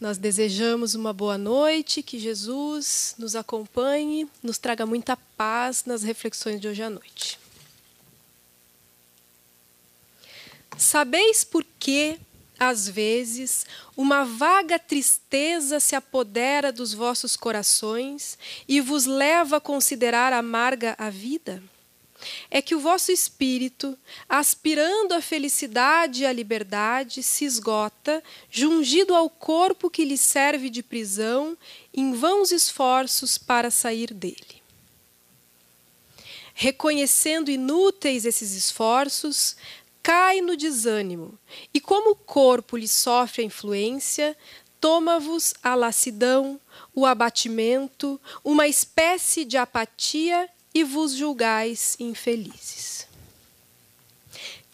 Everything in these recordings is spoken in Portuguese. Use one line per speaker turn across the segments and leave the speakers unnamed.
Nós desejamos uma boa noite, que Jesus nos acompanhe, nos traga muita paz nas reflexões de hoje à noite. Sabeis por que, às vezes, uma vaga tristeza se apodera dos vossos corações e vos leva a considerar amarga a vida? é que o vosso espírito, aspirando à felicidade e à liberdade, se esgota, jungido ao corpo que lhe serve de prisão, em vãos esforços para sair dele. Reconhecendo inúteis esses esforços, cai no desânimo, e como o corpo lhe sofre a influência, toma-vos a lassidão, o abatimento, uma espécie de apatia e vos julgais infelizes.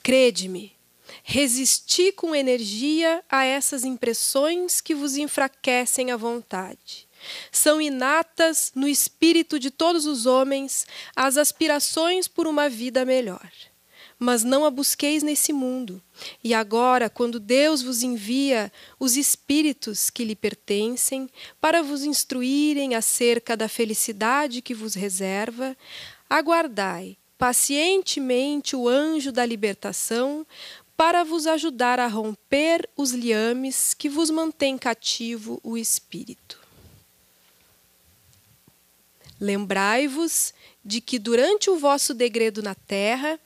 Crede-me, resisti com energia a essas impressões que vos enfraquecem a vontade. São inatas no espírito de todos os homens as aspirações por uma vida melhor mas não a busqueis nesse mundo. E agora, quando Deus vos envia os espíritos que lhe pertencem, para vos instruírem acerca da felicidade que vos reserva, aguardai pacientemente o anjo da libertação, para vos ajudar a romper os liames que vos mantém cativo o espírito. Lembrai-vos de que durante o vosso degredo na terra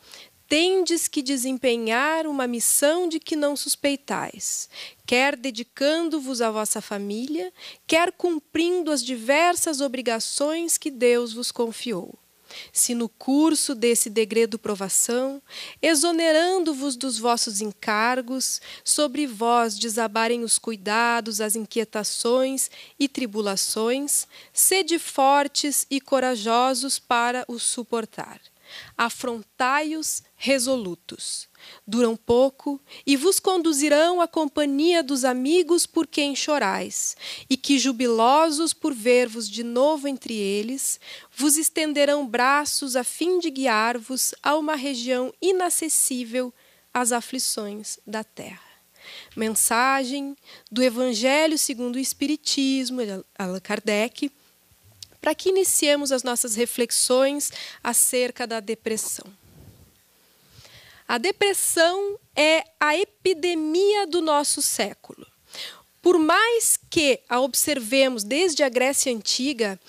tendes que desempenhar uma missão de que não suspeitais, quer dedicando-vos à vossa família, quer cumprindo as diversas obrigações que Deus vos confiou se no curso desse degredo provação, exonerando-vos dos vossos encargos, sobre vós desabarem os cuidados, as inquietações e tribulações, sede fortes e corajosos para os suportar. Afrontai-os resolutos. Duram pouco e vos conduzirão à companhia dos amigos por quem chorais, e que, jubilosos por ver-vos de novo entre eles, vos estenderão braços a fim de guiar-vos a uma região inacessível às aflições da terra mensagem do Evangelho segundo o Espiritismo, Allan Kardec, para que iniciemos as nossas reflexões acerca da depressão. A depressão é a epidemia do nosso século. Por mais que a observemos desde a Grécia Antiga,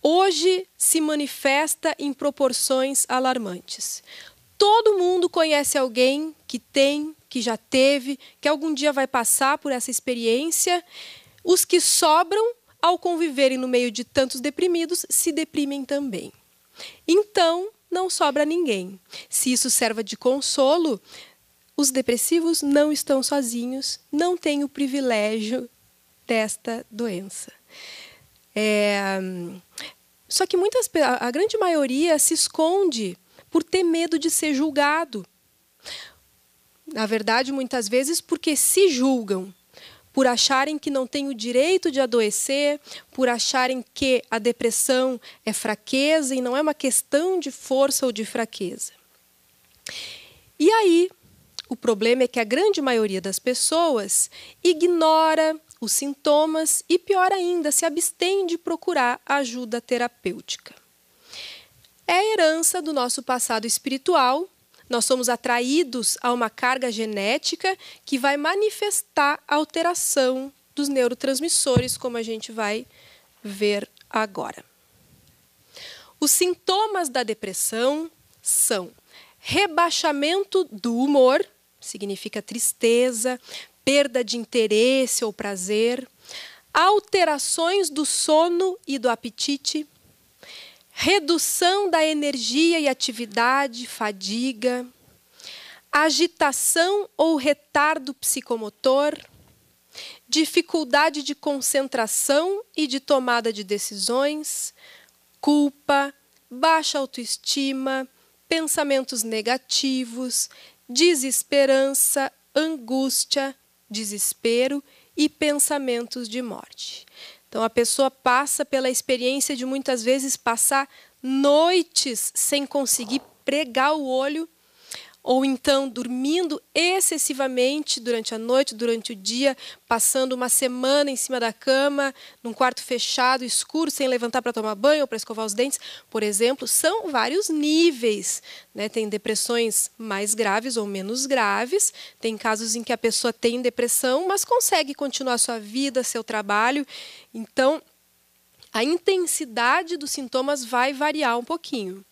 hoje se manifesta em proporções alarmantes. Todo mundo conhece alguém que tem, que já teve, que algum dia vai passar por essa experiência. Os que sobram ao conviverem no meio de tantos deprimidos, se deprimem também. Então, não sobra ninguém. Se isso serva de consolo, os depressivos não estão sozinhos, não têm o privilégio desta doença. É... Só que muitas, a grande maioria se esconde por ter medo de ser julgado. Na verdade, muitas vezes porque se julgam por acharem que não têm o direito de adoecer, por acharem que a depressão é fraqueza e não é uma questão de força ou de fraqueza. E aí, o problema é que a grande maioria das pessoas ignora os sintomas e, pior ainda, se abstém de procurar ajuda terapêutica. É a herança do nosso passado espiritual nós somos atraídos a uma carga genética que vai manifestar alteração dos neurotransmissores, como a gente vai ver agora. Os sintomas da depressão são rebaixamento do humor, significa tristeza, perda de interesse ou prazer, alterações do sono e do apetite, redução da energia e atividade, fadiga, agitação ou retardo psicomotor, dificuldade de concentração e de tomada de decisões, culpa, baixa autoestima, pensamentos negativos, desesperança, angústia, desespero e pensamentos de morte. Então a pessoa passa pela experiência de muitas vezes passar noites sem conseguir pregar o olho ou então dormindo excessivamente durante a noite, durante o dia, passando uma semana em cima da cama, num quarto fechado, escuro, sem levantar para tomar banho ou para escovar os dentes, por exemplo, são vários níveis. Né? Tem depressões mais graves ou menos graves, tem casos em que a pessoa tem depressão, mas consegue continuar sua vida, seu trabalho. Então, a intensidade dos sintomas vai variar um pouquinho.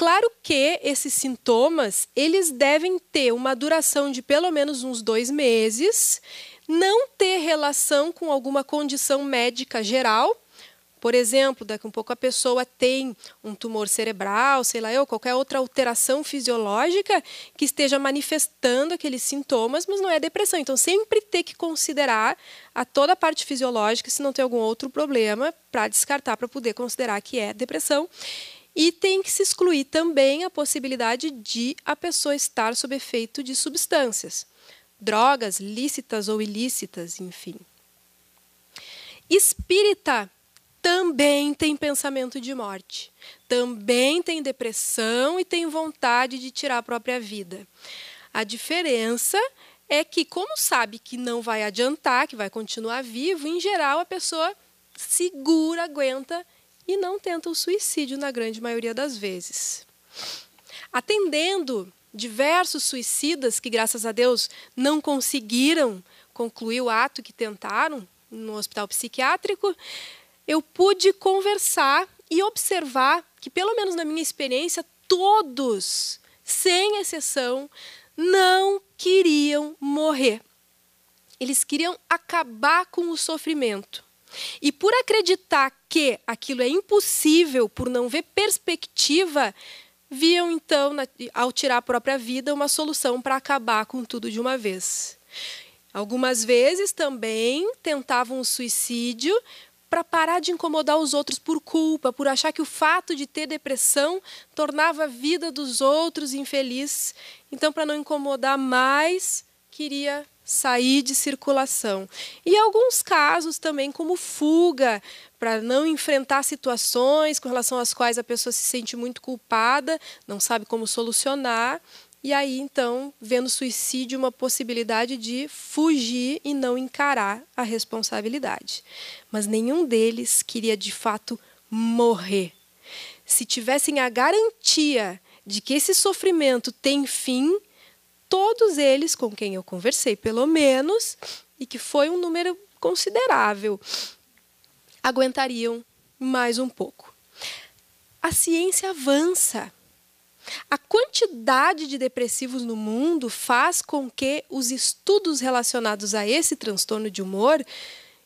Claro que esses sintomas, eles devem ter uma duração de pelo menos uns dois meses, não ter relação com alguma condição médica geral, por exemplo, daqui a um pouco a pessoa tem um tumor cerebral, sei lá eu, qualquer outra alteração fisiológica que esteja manifestando aqueles sintomas, mas não é depressão. Então, sempre ter que considerar a toda a parte fisiológica, se não tem algum outro problema, para descartar, para poder considerar que é depressão. E tem que se excluir também a possibilidade de a pessoa estar sob efeito de substâncias, drogas lícitas ou ilícitas, enfim. Espírita também tem pensamento de morte, também tem depressão e tem vontade de tirar a própria vida. A diferença é que, como sabe que não vai adiantar, que vai continuar vivo, em geral a pessoa segura, aguenta e não tentam suicídio na grande maioria das vezes. Atendendo diversos suicidas que, graças a Deus, não conseguiram concluir o ato que tentaram no hospital psiquiátrico, eu pude conversar e observar que, pelo menos na minha experiência, todos, sem exceção, não queriam morrer. Eles queriam acabar com o sofrimento. E por acreditar que aquilo é impossível, por não ver perspectiva, viam então, ao tirar a própria vida, uma solução para acabar com tudo de uma vez. Algumas vezes também tentavam o suicídio para parar de incomodar os outros por culpa, por achar que o fato de ter depressão tornava a vida dos outros infeliz. Então, para não incomodar mais, queria sair de circulação. E alguns casos também, como fuga, para não enfrentar situações com relação às quais a pessoa se sente muito culpada, não sabe como solucionar. E aí, então, vendo suicídio uma possibilidade de fugir e não encarar a responsabilidade. Mas nenhum deles queria de fato morrer. Se tivessem a garantia de que esse sofrimento tem fim, todos eles com quem eu conversei, pelo menos, e que foi um número considerável, aguentariam mais um pouco. A ciência avança. A quantidade de depressivos no mundo faz com que os estudos relacionados a esse transtorno de humor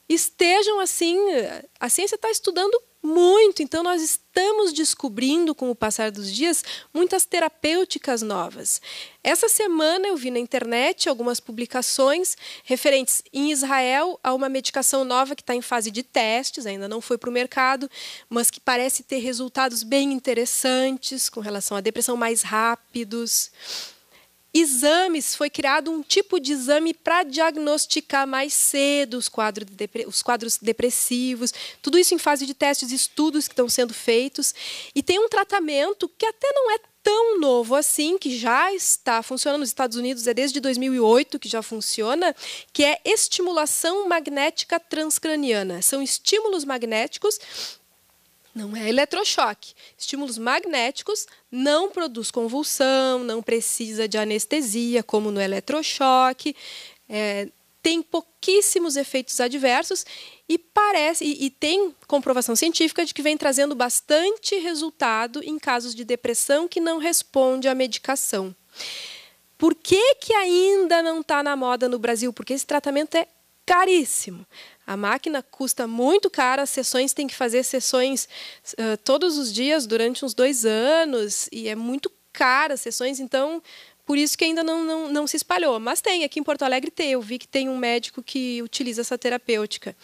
estejam assim. Eh, a ciência está estudando muito! Então, nós estamos descobrindo, com o passar dos dias, muitas terapêuticas novas. Essa semana eu vi na internet algumas publicações referentes em Israel a uma medicação nova que está em fase de testes, ainda não foi para o mercado, mas que parece ter resultados bem interessantes com relação à depressão mais rápidos. Exames, foi criado um tipo de exame para diagnosticar mais cedo os quadros, os quadros depressivos. Tudo isso em fase de testes e estudos que estão sendo feitos. E tem um tratamento que até não é tão novo assim, que já está funcionando nos Estados Unidos, é desde 2008 que já funciona, que é estimulação magnética transcraniana. São estímulos magnéticos não é eletrochoque. Estímulos magnéticos não produz convulsão, não precisa de anestesia, como no eletrochoque. É, tem pouquíssimos efeitos adversos e parece e, e, tem comprovação científica de que vem trazendo bastante resultado em casos de depressão que não responde à medicação. Por que, que ainda não está na moda no Brasil? Porque esse tratamento é caríssimo. A máquina custa muito cara, as sessões tem que fazer sessões uh, todos os dias durante uns dois anos e é muito cara as sessões, então por isso que ainda não, não, não se espalhou. Mas tem, aqui em Porto Alegre tem, eu vi que tem um médico que utiliza essa terapêutica.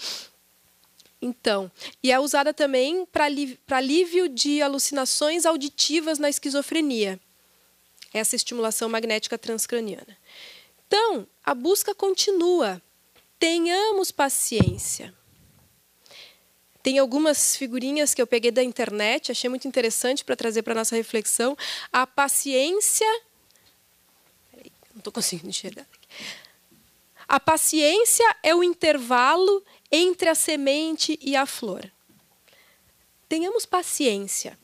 Então, e é usada também para alívio de alucinações auditivas na esquizofrenia, essa estimulação magnética transcraniana. Então, a busca continua Tenhamos paciência. Tem algumas figurinhas que eu peguei da internet, achei muito interessante para trazer para nossa reflexão. A paciência. Peraí, não estou conseguindo enxergar. A paciência é o intervalo entre a semente e a flor. Tenhamos paciência.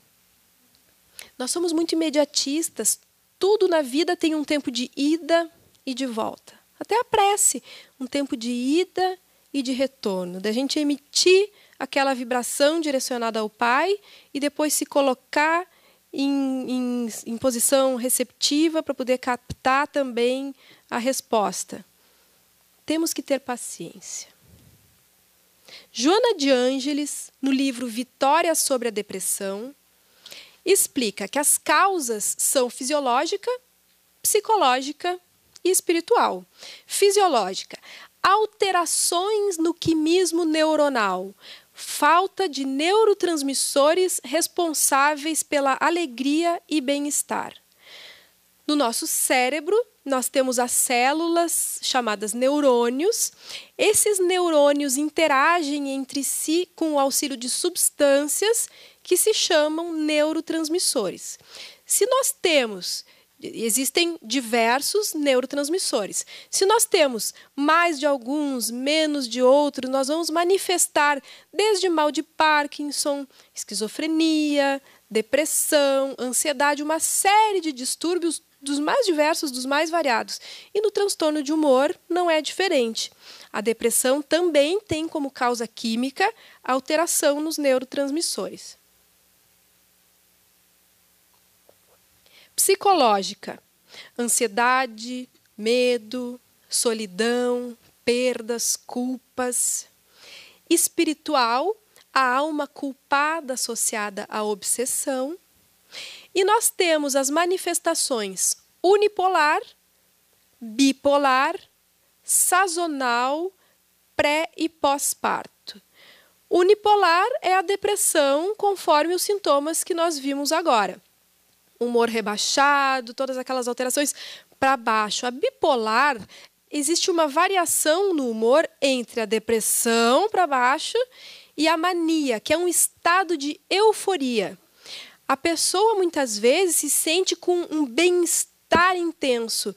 Nós somos muito imediatistas. Tudo na vida tem um tempo de ida e de volta até a prece, um tempo de ida e de retorno, da gente emitir aquela vibração direcionada ao Pai e depois se colocar em, em, em posição receptiva para poder captar também a resposta. Temos que ter paciência. Joana de Ângeles, no livro Vitória sobre a Depressão, explica que as causas são fisiológica, psicológica e espiritual. Fisiológica: alterações no quimismo neuronal, falta de neurotransmissores responsáveis pela alegria e bem-estar. No nosso cérebro, nós temos as células chamadas neurônios. Esses neurônios interagem entre si com o auxílio de substâncias que se chamam neurotransmissores. Se nós temos Existem diversos neurotransmissores. Se nós temos mais de alguns, menos de outros, nós vamos manifestar desde mal de Parkinson, esquizofrenia, depressão, ansiedade, uma série de distúrbios dos mais diversos, dos mais variados. E no transtorno de humor não é diferente. A depressão também tem como causa química alteração nos neurotransmissores. psicológica, ansiedade, medo, solidão, perdas, culpas. Espiritual, a alma culpada associada à obsessão. E nós temos as manifestações unipolar, bipolar, sazonal, pré e pós-parto. Unipolar é a depressão conforme os sintomas que nós vimos agora humor rebaixado, todas aquelas alterações para baixo. A bipolar existe uma variação no humor entre a depressão para baixo e a mania, que é um estado de euforia. A pessoa muitas vezes se sente com um bem-estar intenso,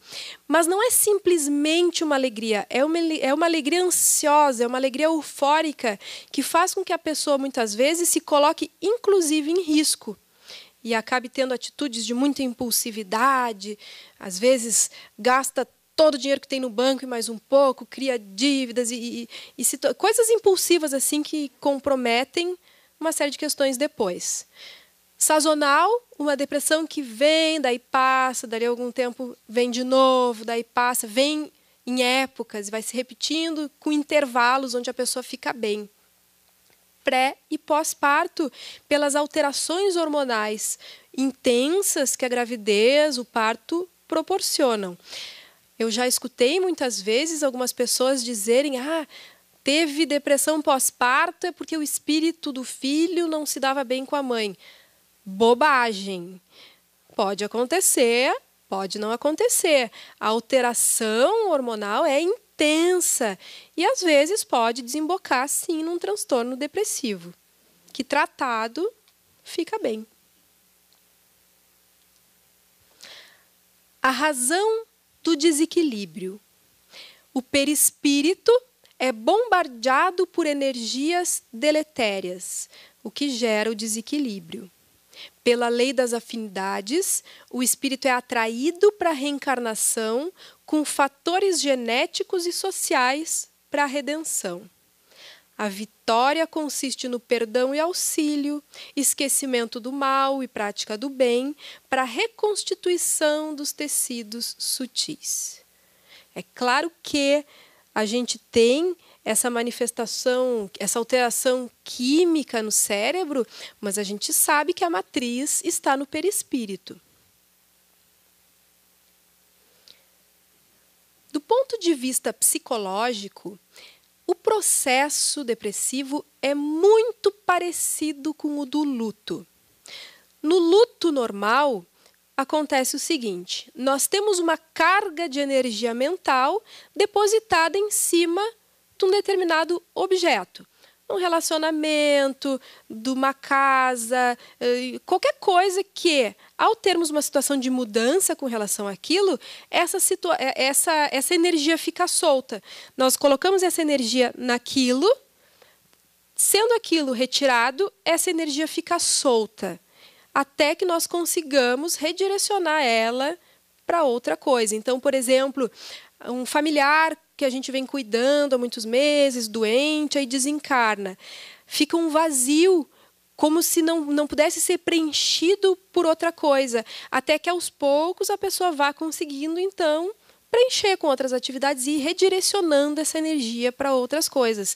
mas não é simplesmente uma alegria, é uma, é uma alegria ansiosa, é uma alegria eufórica que faz com que a pessoa muitas vezes se coloque inclusive em risco e acabe tendo atitudes de muita impulsividade, às vezes gasta todo o dinheiro que tem no banco e mais um pouco, cria dívidas e, e, e coisas impulsivas assim que comprometem uma série de questões depois. Sazonal, uma depressão que vem, daí passa, dali algum tempo vem de novo, daí passa, vem em épocas, vai se repetindo com intervalos onde a pessoa fica bem pré e pós-parto pelas alterações hormonais intensas que a gravidez, o parto proporcionam. Eu já escutei muitas vezes algumas pessoas dizerem: "Ah, teve depressão pós-parto é porque o espírito do filho não se dava bem com a mãe". Bobagem. Pode acontecer, pode não acontecer. A alteração hormonal é intensa tensa e às vezes pode desembocar sim num transtorno depressivo, que tratado fica bem. A razão do desequilíbrio. O perispírito é bombardeado por energias deletérias, o que gera o desequilíbrio. Pela lei das afinidades, o espírito é atraído para a reencarnação com fatores genéticos e sociais para a redenção. A vitória consiste no perdão e auxílio, esquecimento do mal e prática do bem, para a reconstituição dos tecidos sutis. É claro que a gente tem essa manifestação, essa alteração química no cérebro, mas a gente sabe que a matriz está no perispírito. Do ponto de vista psicológico, o processo depressivo é muito parecido com o do luto. No luto normal, acontece o seguinte: nós temos uma carga de energia mental depositada em cima de um determinado objeto um relacionamento, de uma casa, eh, qualquer coisa que, ao termos uma situação de mudança com relação àquilo, essa, situa eh, essa, essa energia fica solta. Nós colocamos essa energia naquilo, sendo aquilo retirado, essa energia fica solta, até que nós consigamos redirecionar ela para outra coisa. Então, por exemplo, um familiar que a gente vem cuidando há muitos meses, doente, aí desencarna. Fica um vazio como se não, não pudesse ser preenchido por outra coisa, até que aos poucos a pessoa vá conseguindo então preencher com outras atividades e ir redirecionando essa energia para outras coisas.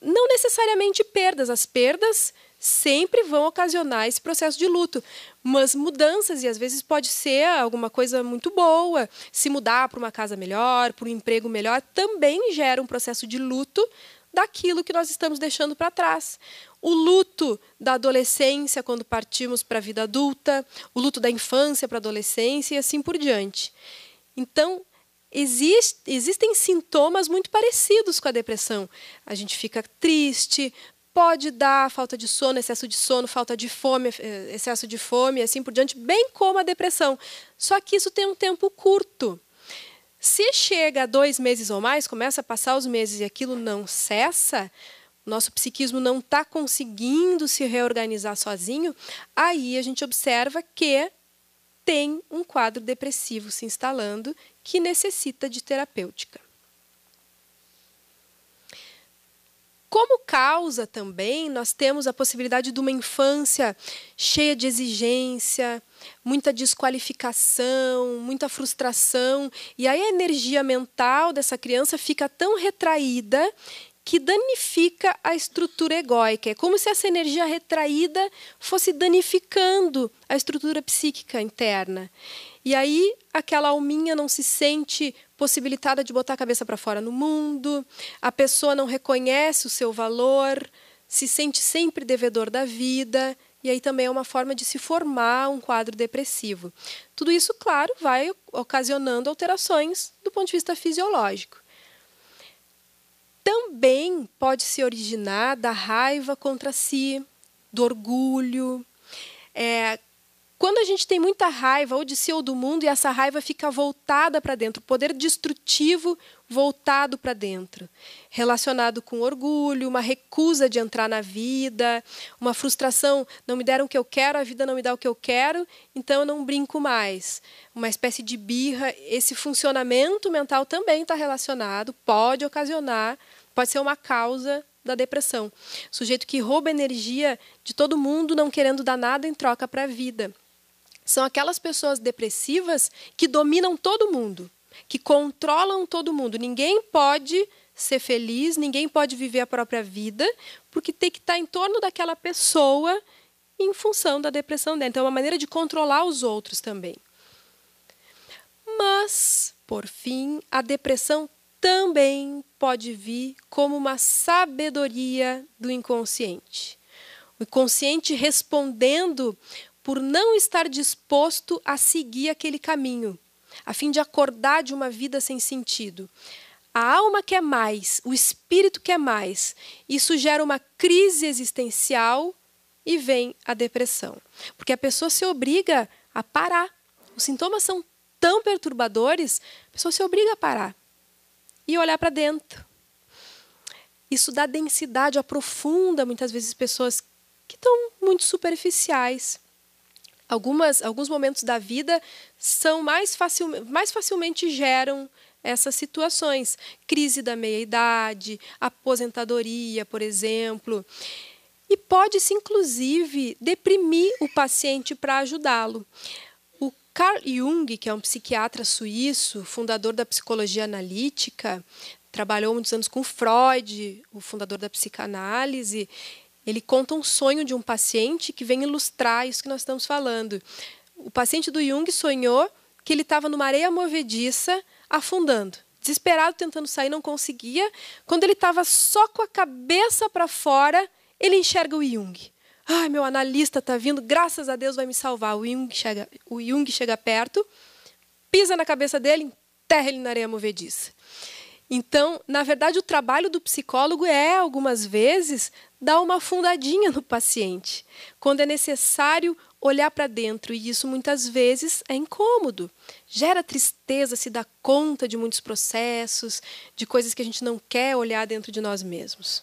Não necessariamente perdas, as perdas sempre vão ocasionar esse processo de luto. Mas mudanças, e às vezes pode ser alguma coisa muito boa, se mudar para uma casa melhor, para um emprego melhor, também gera um processo de luto daquilo que nós estamos deixando para trás. O luto da adolescência quando partimos para a vida adulta, o luto da infância para a adolescência e assim por diante. Então, existe, existem sintomas muito parecidos com a depressão. A gente fica triste, pode dar falta de sono, excesso de sono, falta de fome, eh, excesso de fome, assim por diante, bem como a depressão. Só que isso tem um tempo curto. Se chega a dois meses ou mais, começa a passar os meses e aquilo não cessa, nosso psiquismo não está conseguindo se reorganizar sozinho, aí a gente observa que tem um quadro depressivo se instalando que necessita de terapêutica. Como causa também, nós temos a possibilidade de uma infância cheia de exigência, muita desqualificação, muita frustração, e aí a energia mental dessa criança fica tão retraída que danifica a estrutura egóica. É como se essa energia retraída fosse danificando a estrutura psíquica interna. E aí aquela alminha não se sente possibilitada de botar a cabeça para fora no mundo, a pessoa não reconhece o seu valor, se sente sempre devedor da vida, e aí também é uma forma de se formar um quadro depressivo. Tudo isso, claro, vai ocasionando alterações do ponto de vista fisiológico. Também pode se originar da raiva contra si, do orgulho, é, quando a gente tem muita raiva ou de si ou do mundo e essa raiva fica voltada para dentro, o poder destrutivo voltado para dentro, relacionado com orgulho, uma recusa de entrar na vida, uma frustração, não me deram o que eu quero, a vida não me dá o que eu quero, então eu não brinco mais. Uma espécie de birra, esse funcionamento mental também está relacionado, pode ocasionar, pode ser uma causa da depressão. Sujeito que rouba energia de todo mundo, não querendo dar nada em troca para a vida são aquelas pessoas depressivas que dominam todo mundo, que controlam todo mundo. Ninguém pode ser feliz, ninguém pode viver a própria vida, porque tem que estar tá em torno daquela pessoa em função da depressão dela. Então, é uma maneira de controlar os outros também. Mas, por fim, a depressão também pode vir como uma sabedoria do inconsciente. O inconsciente respondendo por não estar disposto a seguir aquele caminho, a fim de acordar de uma vida sem sentido. A alma quer mais, o espírito quer mais. Isso gera uma crise existencial e vem a depressão. Porque a pessoa se obriga a parar. Os sintomas são tão perturbadores, a pessoa se obriga a parar e olhar para dentro. Isso dá densidade, aprofunda muitas vezes pessoas que estão muito superficiais algumas, alguns momentos da vida são mais, facil, mais facilmente geram essas situações. Crise da meia-idade, aposentadoria, por exemplo. E pode-se, inclusive, deprimir o paciente para ajudá-lo. O Carl Jung, que é um psiquiatra suíço, fundador da psicologia analítica, trabalhou muitos anos com Freud, o fundador da psicanálise, ele conta um sonho de um paciente que vem ilustrar isso que nós estamos falando. O paciente do Jung sonhou que ele estava numa areia movediça afundando, desesperado tentando sair, não conseguia. Quando ele estava só com a cabeça para fora, ele enxerga o Jung. Ai, meu analista está vindo, graças a Deus vai me salvar. O Jung chega, o Jung chega perto, pisa na cabeça dele, enterra ele na areia movediça. Então, na verdade, o trabalho do psicólogo é, algumas vezes, dá uma afundadinha no paciente, quando é necessário olhar para dentro, e isso muitas vezes é incômodo. Gera tristeza se dar conta de muitos processos, de coisas que a gente não quer olhar dentro de nós mesmos.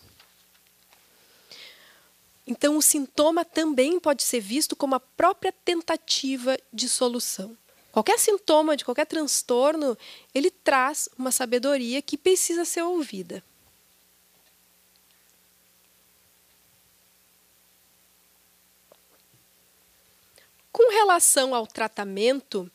Então, o sintoma também pode ser visto como a própria tentativa de solução. Qualquer sintoma de qualquer transtorno, ele traz uma sabedoria que precisa ser ouvida. Com relação ao tratamento,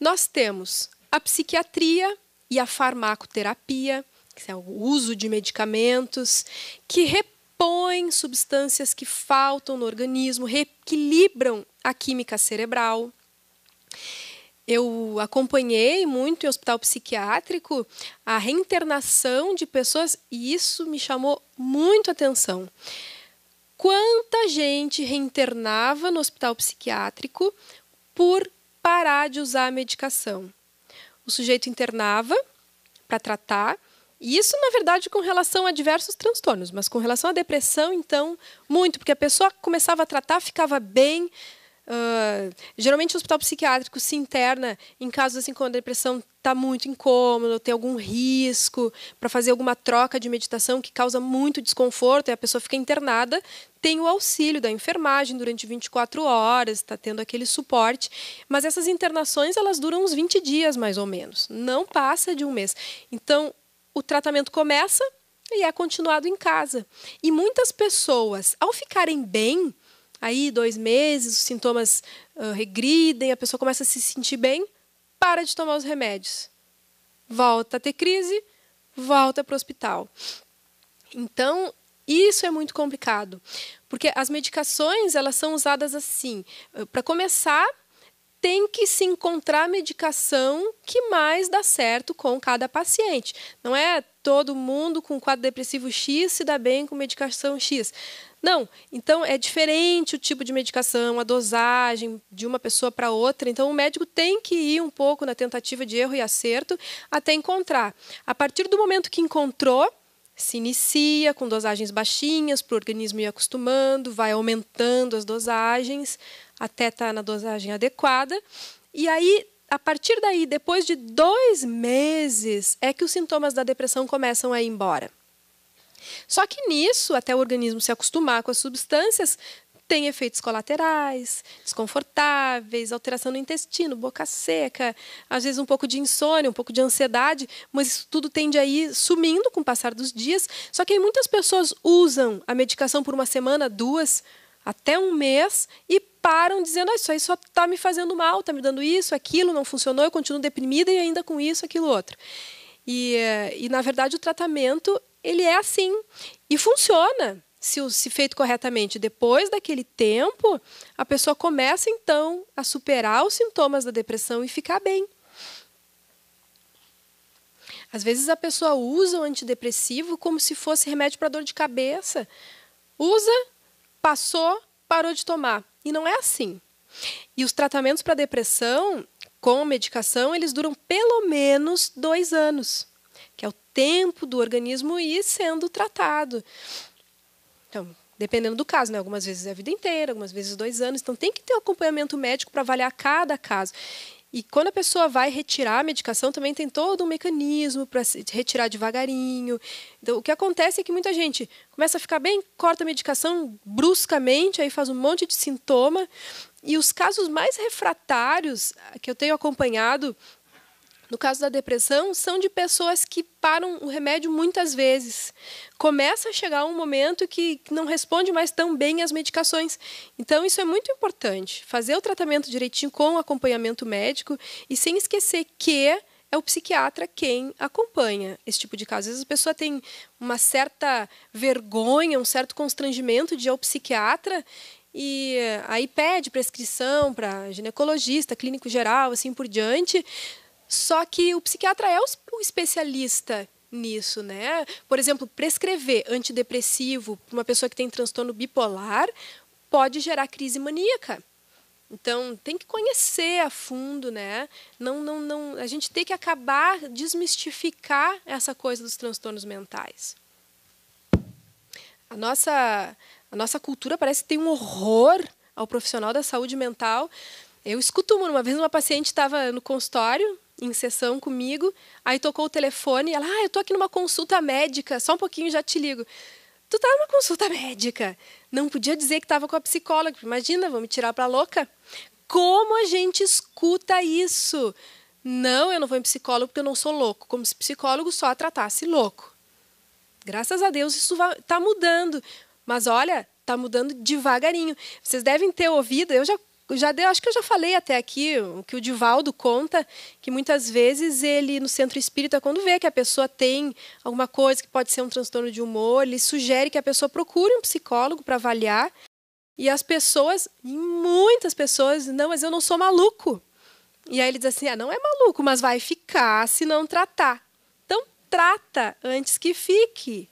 nós temos a psiquiatria e a farmacoterapia, que é o uso de medicamentos, que repõem substâncias que faltam no organismo, reequilibram a química cerebral. Eu acompanhei muito em hospital psiquiátrico a reinternação de pessoas e isso me chamou muito atenção quanta gente reinternava no hospital psiquiátrico por parar de usar a medicação. O sujeito internava para tratar, e isso, na verdade, com relação a diversos transtornos, mas com relação à depressão, então, muito, porque a pessoa começava a tratar, ficava bem, Uh, geralmente o hospital psiquiátrico se interna em casos assim quando a depressão está muito incômodo, tem algum risco para fazer alguma troca de meditação que causa muito desconforto e a pessoa fica internada, tem o auxílio da enfermagem durante 24 horas, está tendo aquele suporte, mas essas internações elas duram uns 20 dias mais ou menos, não passa de um mês. Então o tratamento começa e é continuado em casa. E muitas pessoas, ao ficarem bem, aí dois meses, os sintomas uh, regridem, a pessoa começa a se sentir bem, para de tomar os remédios. Volta a ter crise, volta para o hospital. Então, isso é muito complicado, porque as medicações elas são usadas assim. Para começar, tem que se encontrar a medicação que mais dá certo com cada paciente. Não é todo mundo com quadro depressivo X se dá bem com medicação X. Não, então é diferente o tipo de medicação, a dosagem de uma pessoa para outra. Então o médico tem que ir um pouco na tentativa de erro e acerto até encontrar. A partir do momento que encontrou, se inicia com dosagens baixinhas para o organismo ir acostumando, vai aumentando as dosagens até estar tá na dosagem adequada. E aí, a partir daí, depois de dois meses, é que os sintomas da depressão começam a ir embora. Só que nisso, até o organismo se acostumar com as substâncias, tem efeitos colaterais, desconfortáveis, alteração no intestino, boca seca, às vezes um pouco de insônia, um pouco de ansiedade, mas isso tudo tende a ir sumindo com o passar dos dias. Só que muitas pessoas usam a medicação por uma semana, duas, até um mês e param dizendo: ah, Isso aí só está me fazendo mal, está me dando isso, aquilo, não funcionou, eu continuo deprimida e ainda com isso, aquilo, outro. E, eh, e na verdade, o tratamento ele é assim e funciona. Se, se feito corretamente depois daquele tempo, a pessoa começa então a superar os sintomas da depressão e ficar bem. Às vezes a pessoa usa o antidepressivo como se fosse remédio para dor de cabeça. Usa, passou, parou de tomar. E não é assim. E os tratamentos para depressão com medicação, eles duram pelo menos dois anos que é o tempo do organismo ir sendo tratado. Então, dependendo do caso, né? Algumas vezes é a vida inteira, algumas vezes dois anos. Então, tem que ter um acompanhamento médico para avaliar cada caso. E quando a pessoa vai retirar a medicação, também tem todo um mecanismo para retirar devagarinho. Então, o que acontece é que muita gente começa a ficar bem, corta a medicação bruscamente, aí faz um monte de sintoma. E os casos mais refratários que eu tenho acompanhado no caso da depressão, são de pessoas que param o remédio muitas vezes. Começa a chegar um momento que não responde mais tão bem às medicações. Então, isso é muito importante. Fazer o tratamento direitinho com o acompanhamento médico e sem esquecer que é o psiquiatra quem acompanha esse tipo de caso. Às vezes a pessoa tem uma certa vergonha, um certo constrangimento de ir ao psiquiatra e eh, aí pede prescrição para ginecologista, clínico geral, assim por diante. Só que o psiquiatra é o especialista nisso, né? Por exemplo, prescrever antidepressivo para uma pessoa que tem transtorno bipolar pode gerar crise maníaca. Então, tem que conhecer a fundo, né? Não, não, não, a gente tem que acabar desmistificar essa coisa dos transtornos mentais. A nossa, a nossa cultura parece que tem um horror ao profissional da saúde mental. Eu escuto uma vez uma paciente estava no consultório, em sessão comigo. Aí tocou o telefone, ela, ah, eu tô aqui numa consulta médica, só um pouquinho já te ligo. Tu tá numa consulta médica. Não podia dizer que tava com a psicóloga, imagina, vão me tirar pra louca. Como a gente escuta isso? Não, eu não vou em psicólogo porque eu não sou louco, como se psicólogo só tratasse louco. Graças a Deus isso tá mudando. Mas olha, tá mudando devagarinho. Vocês devem ter ouvido, eu já já deu, acho que eu já falei até aqui o que o Divaldo conta, que muitas vezes ele no centro espírita, quando vê que a pessoa tem alguma coisa que pode ser um transtorno de humor, ele sugere que a pessoa procure um psicólogo para avaliar. E as pessoas, muitas pessoas, não, mas eu não sou maluco. E aí ele diz assim: ah, não é maluco, mas vai ficar se não tratar. Então trata antes que fique.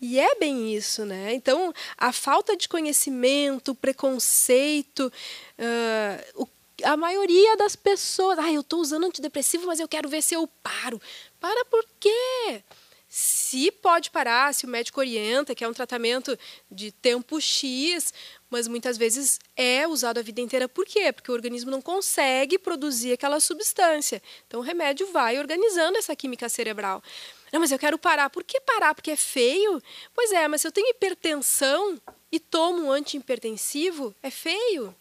E é bem isso, né? Então, a falta de conhecimento, o preconceito, uh, o, a maioria das pessoas. Ah, eu estou usando antidepressivo, mas eu quero ver se eu paro. Para por quê? Se pode parar, se o médico orienta, que é um tratamento de tempo X, mas muitas vezes é usado a vida inteira. Por quê? Porque o organismo não consegue produzir aquela substância. Então, o remédio vai organizando essa química cerebral. Não, mas eu quero parar. Por que parar? Porque é feio? Pois é, mas se eu tenho hipertensão e tomo um antihipertensivo, é feio.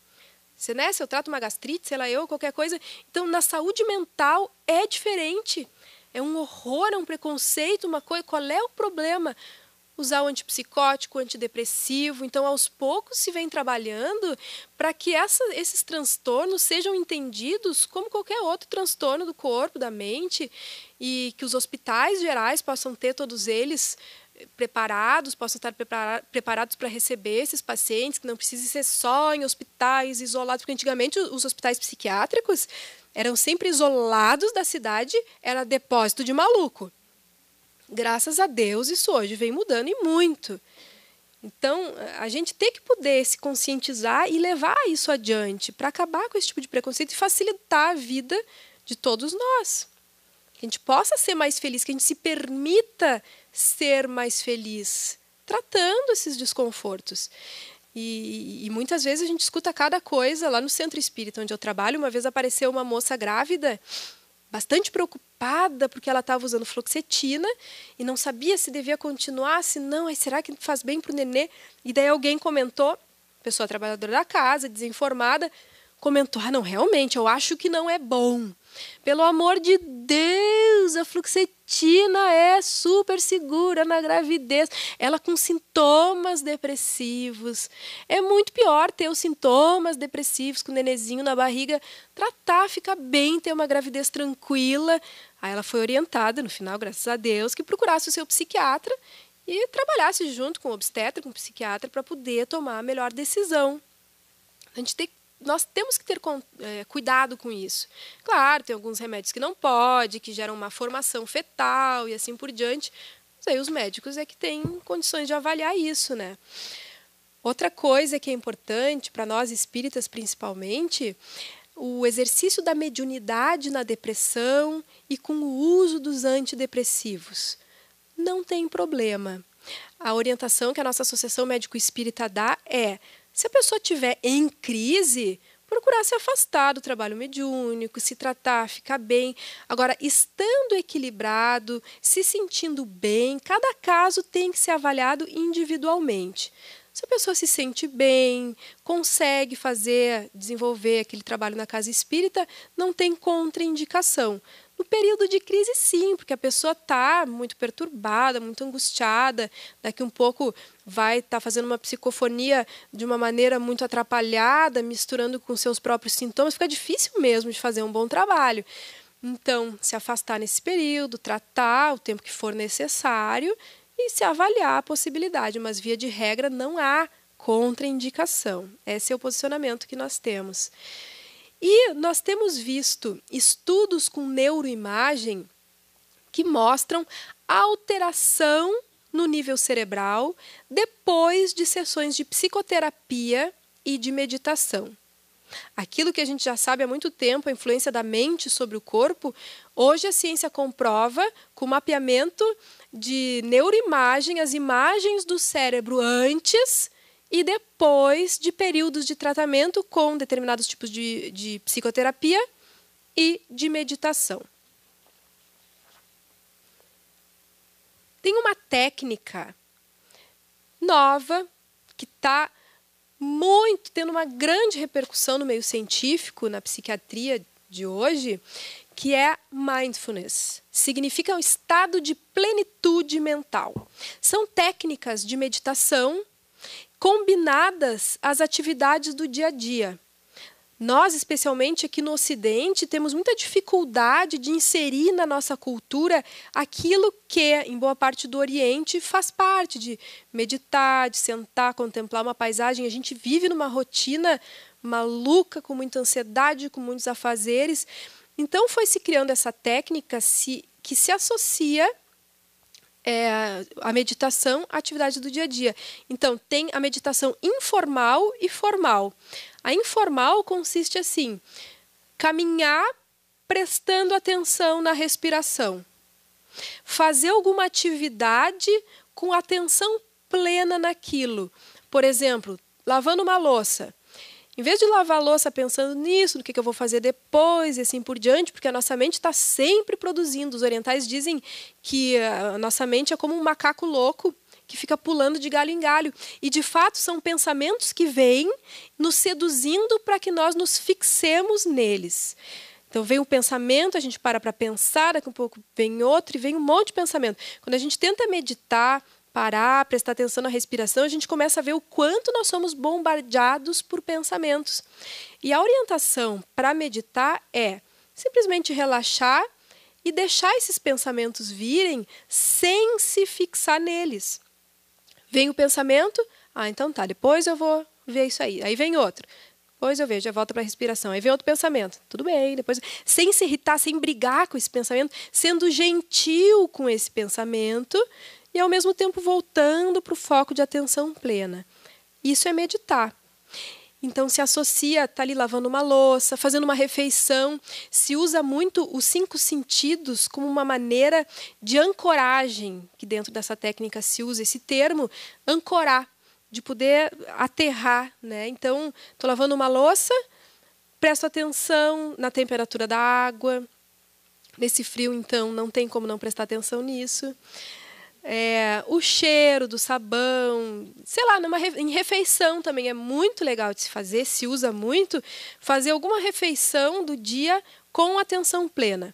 Se, né, se eu trato uma gastrite, sei lá eu, qualquer coisa. Então, na saúde mental é diferente. É um horror, é um preconceito, uma coisa. Qual é o problema? usar o antipsicótico, o antidepressivo. Então, aos poucos se vem trabalhando para que essa, esses transtornos sejam entendidos como qualquer outro transtorno do corpo, da mente, e que os hospitais gerais possam ter todos eles eh, preparados, possam estar preparados para receber esses pacientes, que não precise ser só em hospitais isolados, porque antigamente os hospitais psiquiátricos eram sempre isolados da cidade, era depósito de maluco. Graças a Deus isso hoje vem mudando e muito. Então, a gente tem que poder se conscientizar e levar isso adiante para acabar com esse tipo de preconceito e facilitar a vida de todos nós que a gente possa ser mais feliz, que a gente se permita ser mais feliz, tratando esses desconfortos. E, e, muitas vezes a gente escuta cada coisa lá no centro espírita onde eu trabalho. Uma vez apareceu uma moça grávida, bastante preocupada porque ela estava usando fluoxetina e não sabia se devia continuar, se não, aí será que faz bem para o nenê? E daí alguém comentou, pessoa trabalhadora da casa, desinformada, comentou: ah, não, realmente, eu acho que não é bom. Pelo amor de Deus, a fluxetina é super segura na gravidez. Ela com sintomas depressivos. É muito pior ter os sintomas depressivos com o nenenzinho na barriga. Tratar, ficar bem, ter uma gravidez tranquila. Aí ela foi orientada, no final, graças a Deus, que procurasse o seu psiquiatra e trabalhasse junto com o obstetra, com o psiquiatra, para poder tomar a melhor decisão. A gente tem que nós temos que ter é, cuidado com isso. Claro, tem alguns remédios que não pode, que geram uma formação fetal e assim por diante. Mas aí os médicos é que têm condições de avaliar isso, né? Outra coisa que é importante para nós espíritas, principalmente, o exercício da mediunidade na depressão e com o uso dos antidepressivos. Não tem problema. A orientação que a nossa Associação Médico Espírita dá é se a pessoa estiver em crise, procurar se afastar do trabalho mediúnico, se tratar, ficar bem. Agora, estando equilibrado, se sentindo bem, cada caso tem que ser avaliado individualmente. Se a pessoa se sente bem, consegue fazer, desenvolver aquele trabalho na casa espírita, não tem contraindicação. No período de crise, sim, porque a pessoa está muito perturbada, muito angustiada, daqui um pouco vai estar tá fazendo uma psicofonia de uma maneira muito atrapalhada, misturando com seus próprios sintomas, fica difícil mesmo de fazer um bom trabalho. Então, se afastar nesse período, tratar o tempo que for necessário e se avaliar a possibilidade, mas via de regra não há contraindicação. Esse é o posicionamento que nós temos. E nós temos visto estudos com neuroimagem que mostram alteração no nível cerebral depois de sessões de psicoterapia e de meditação. Aquilo que a gente já sabe há muito tempo, a influência da mente sobre o corpo, hoje a ciência comprova com mapeamento de neuroimagem as imagens do cérebro antes e depois de períodos de tratamento com determinados tipos de, de psicoterapia e de meditação. Tem uma técnica nova que está muito tendo uma grande repercussão no meio científico, na psiquiatria de hoje, que é mindfulness. Significa um estado de plenitude mental. São técnicas de meditação combinadas às atividades do dia a dia. Nós, especialmente aqui no Ocidente, temos muita dificuldade de inserir na nossa cultura aquilo que, em boa parte do Oriente, faz parte de meditar, de sentar, contemplar uma paisagem. A gente vive numa rotina maluca, com muita ansiedade, com muitos afazeres. Então, foi se criando essa técnica se, que se associa é, a meditação, a atividade do dia a dia. Então, tem a meditação informal e formal. A informal consiste assim: caminhar prestando atenção na respiração. Fazer alguma atividade com atenção plena naquilo. Por exemplo, lavando uma louça. Em vez de lavar a louça pensando nisso, no que, eu vou fazer depois e assim por diante, porque a nossa mente está sempre produzindo. Os orientais dizem que eh, a nossa mente é como um macaco louco que fica pulando de galho em galho. E de fato são pensamentos que vêm nos seduzindo para que nós nos fixemos neles. Então vem um pensamento, a gente para para pensar, daqui um pouco vem outro e vem um monte de pensamento. Quando a gente tenta meditar, parar, prestar atenção na respiração, a gente começa a ver o quanto nós somos bombardeados por pensamentos. E a orientação para meditar é simplesmente relaxar e deixar esses pensamentos virem sem se fixar neles. Vem o pensamento, ah, então tá, depois eu vou ver isso aí. Aí vem outro. Depois eu vejo, já volta para a respiração. Aí vem outro pensamento. Tudo bem, depois. Sem se irritar, sem brigar com esse pensamento, sendo gentil com esse pensamento e ao mesmo tempo voltando para o foco de atenção plena. Isso é meditar. Então se associa, está ali lavando uma louça, fazendo uma refeição, se usa muito os cinco sentidos como uma maneira de ancoragem, que dentro dessa técnica se usa esse termo, ancorar, de poder aterrar, né? Então, estou lavando uma louça, presto atenção na temperatura da água. Nesse frio, então, não tem como não prestar atenção nisso é, o cheiro do sabão, sei lá, numa, em refeição também é muito legal de se fazer, se usa muito, fazer alguma refeição do dia com atenção plena.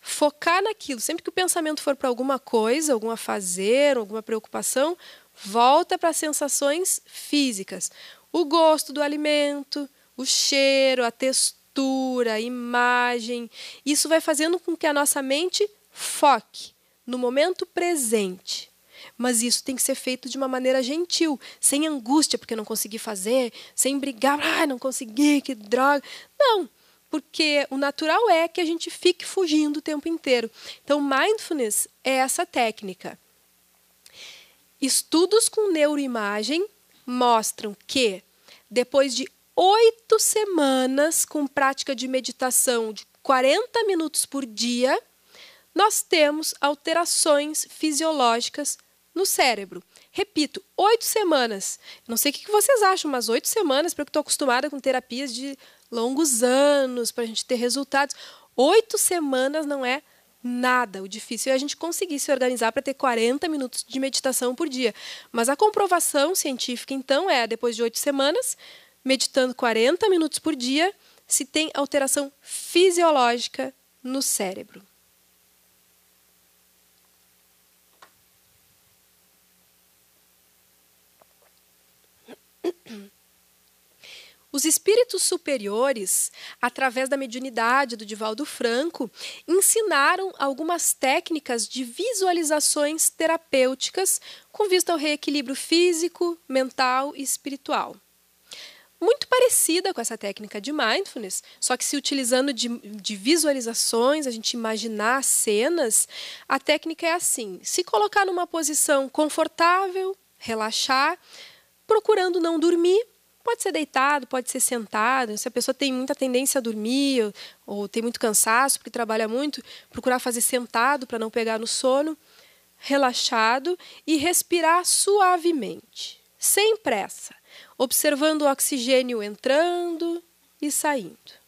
Focar naquilo. Sempre que o pensamento for para alguma coisa, algum fazer, alguma preocupação, volta para as sensações físicas. O gosto do alimento, o cheiro, a textura, a imagem. Isso vai fazendo com que a nossa mente foque no momento presente. Mas isso tem que ser feito de uma maneira gentil, sem angústia porque não consegui fazer, sem brigar, ah, não consegui, que droga. Não, porque o natural é que a gente fique fugindo o tempo inteiro. Então, mindfulness é essa técnica. Estudos com neuroimagem mostram que depois de oito semanas com prática de meditação de 40 minutos por dia, nós temos alterações fisiológicas no cérebro. Repito, oito semanas. Não sei o que vocês acham, mas oito semanas, porque eu estou acostumada com terapias de longos anos, para a gente ter resultados. Oito semanas não é nada. O difícil é a gente conseguir se organizar para ter 40 minutos de meditação por dia. Mas a comprovação científica, então, é depois de oito semanas, meditando 40 minutos por dia, se tem alteração fisiológica no cérebro. Os espíritos superiores, através da mediunidade do Divaldo Franco, ensinaram algumas técnicas de visualizações terapêuticas com vista ao reequilíbrio físico, mental e espiritual. Muito parecida com essa técnica de mindfulness, só que se utilizando de, de visualizações, a gente imaginar cenas, a técnica é assim: se colocar numa posição confortável, relaxar, procurando não dormir. Pode ser deitado, pode ser sentado. Se a pessoa tem muita tendência a dormir ou tem muito cansaço porque trabalha muito, procurar fazer sentado para não pegar no sono, relaxado e respirar suavemente, sem pressa, observando o oxigênio entrando e saindo.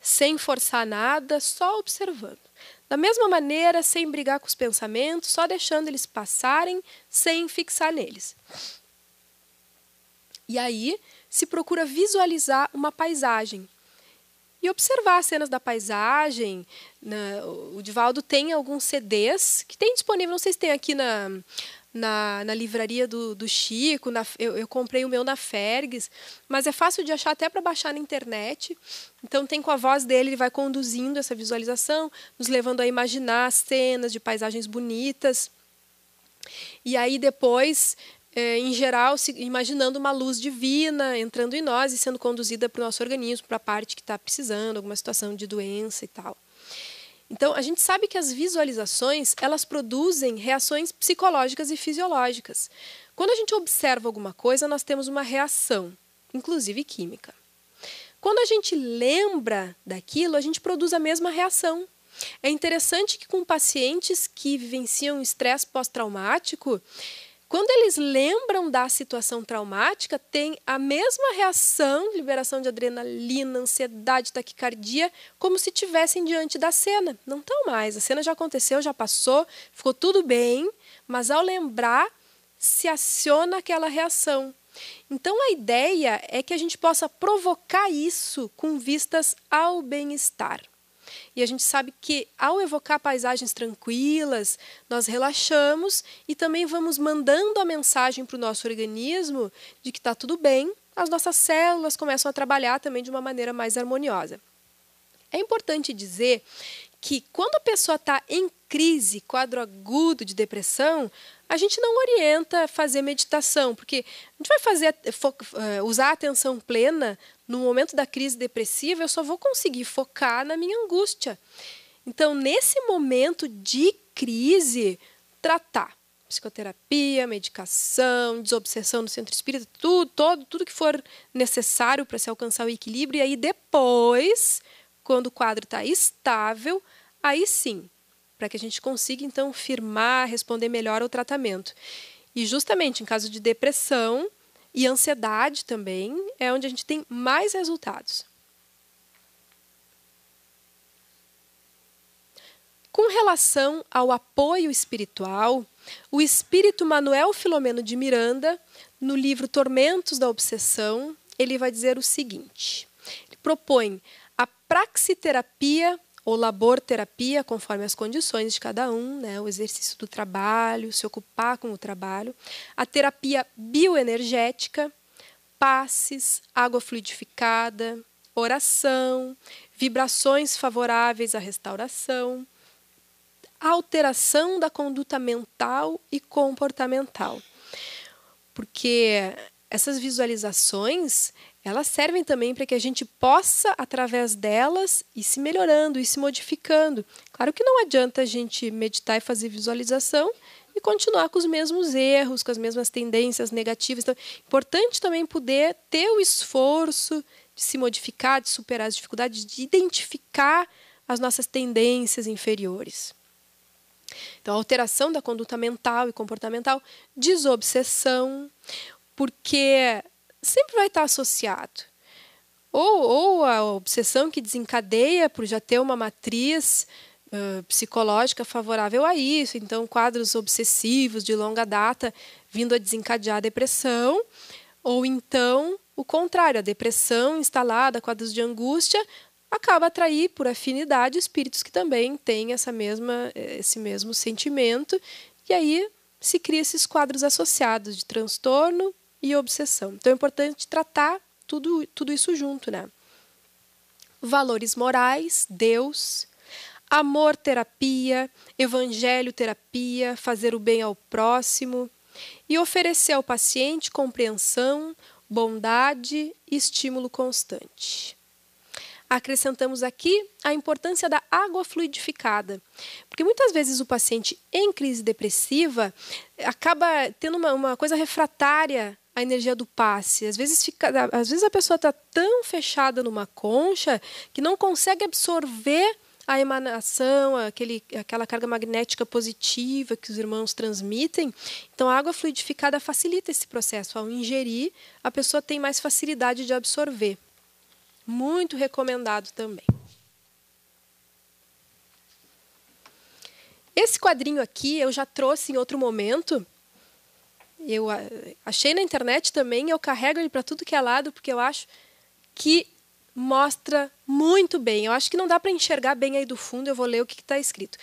Sem forçar nada, só observando. Da mesma maneira, sem brigar com os pensamentos, só deixando eles passarem, sem fixar neles. E aí se procura visualizar uma paisagem e observar as cenas da paisagem. Né, o Divaldo tem alguns CDs que tem disponível, não sei se tem aqui na, na, na livraria do, do Chico, na, eu, eu, comprei o meu na Fergues, mas é fácil de achar até para baixar na internet. Então tem com a voz dele, ele vai conduzindo essa visualização, nos levando a imaginar cenas de paisagens bonitas. E aí depois é, em geral, se, imaginando uma luz divina entrando em nós e sendo conduzida para o nosso organismo, para a parte que está precisando, alguma situação de doença e tal. Então, a gente sabe que as visualizações, elas produzem reações psicológicas e fisiológicas. Quando a gente observa alguma coisa, nós temos uma reação, inclusive química. Quando a gente lembra daquilo, a gente produz a mesma reação. É interessante que com pacientes que vivenciam estresse pós-traumático, quando eles lembram da situação traumática, tem a mesma reação, liberação de adrenalina, ansiedade, taquicardia, como se tivessem diante da cena. Não estão mais, a cena já aconteceu, já passou, ficou tudo bem, mas ao lembrar, se aciona aquela reação. Então a ideia é que a gente possa provocar isso com vistas ao bem-estar. E a gente sabe que ao evocar paisagens tranquilas, nós relaxamos e também vamos mandando a mensagem para o nosso organismo de que está tudo bem, as nossas células começam a trabalhar também de uma maneira mais harmoniosa. É importante dizer que quando a pessoa está em crise, quadro agudo de depressão, a gente não orienta a fazer meditação, porque a gente vai fazer, eh, usar a atenção plena no momento da crise depressiva, eu só vou conseguir focar na minha angústia. Então, nesse momento de crise, tratar psicoterapia, medicação, desobsessão no centro espírita, tudo, todo, tudo que for necessário para se alcançar o equilíbrio. E aí depois, quando o quadro está estável, aí sim, para que a gente consiga então firmar, responder melhor ao tratamento. E justamente em caso de depressão, e ansiedade também é onde a gente tem mais resultados. Com relação ao apoio espiritual, o espírito Manuel Filomeno de Miranda, no livro Tormentos da Obsessão, ele vai dizer o seguinte: ele propõe a praxiterapia ou labor terapia, conforme as condições de cada um, né, o exercício do trabalho, se ocupar com o trabalho, a terapia bioenergética, passes, água fluidificada, oração, vibrações favoráveis à restauração, alteração da conduta mental e comportamental. Porque essas visualizações, elas servem também para que a gente possa, através delas, ir se melhorando e se modificando. Claro que não adianta a gente meditar e fazer visualização e continuar com os mesmos erros, com as mesmas tendências negativas. Então, é importante também poder ter o esforço de se modificar, de superar as dificuldades, de identificar as nossas tendências inferiores. Então, alteração da conduta mental e comportamental, desobsessão, porque sempre vai estar associado. Ou, ou a obsessão que desencadeia por já ter uma matriz uh, psicológica favorável a isso, então quadros obsessivos de longa data vindo a desencadear a depressão, ou então o contrário, a depressão instalada, quadros de angústia, acaba atrair por afinidade espíritos que também têm essa mesma, eh, esse mesmo sentimento, e aí se cria esses quadros associados de transtorno, e obsessão. Então é importante tratar tudo, tudo isso junto, né? Valores morais, Deus, amor terapia, evangelho terapia, fazer o bem ao próximo e oferecer ao paciente compreensão, bondade e estímulo constante. Acrescentamos aqui a importância da água fluidificada, porque muitas vezes o paciente em crise depressiva acaba tendo uma, uma coisa refratária a energia do passe. Às vezes, fica, às vezes a pessoa está tão fechada numa concha que não consegue absorver a emanação, aquele, aquela carga magnética positiva que os irmãos transmitem. Então, a água fluidificada facilita esse processo. Ao ingerir, a pessoa tem mais facilidade de absorver. Muito recomendado também. Esse quadrinho aqui eu já trouxe em outro momento, eu achei na internet também, eu carrego ele para tudo que é lado, porque eu acho que mostra muito bem. Eu acho que não dá para enxergar bem aí do fundo, eu vou ler o que está escrito.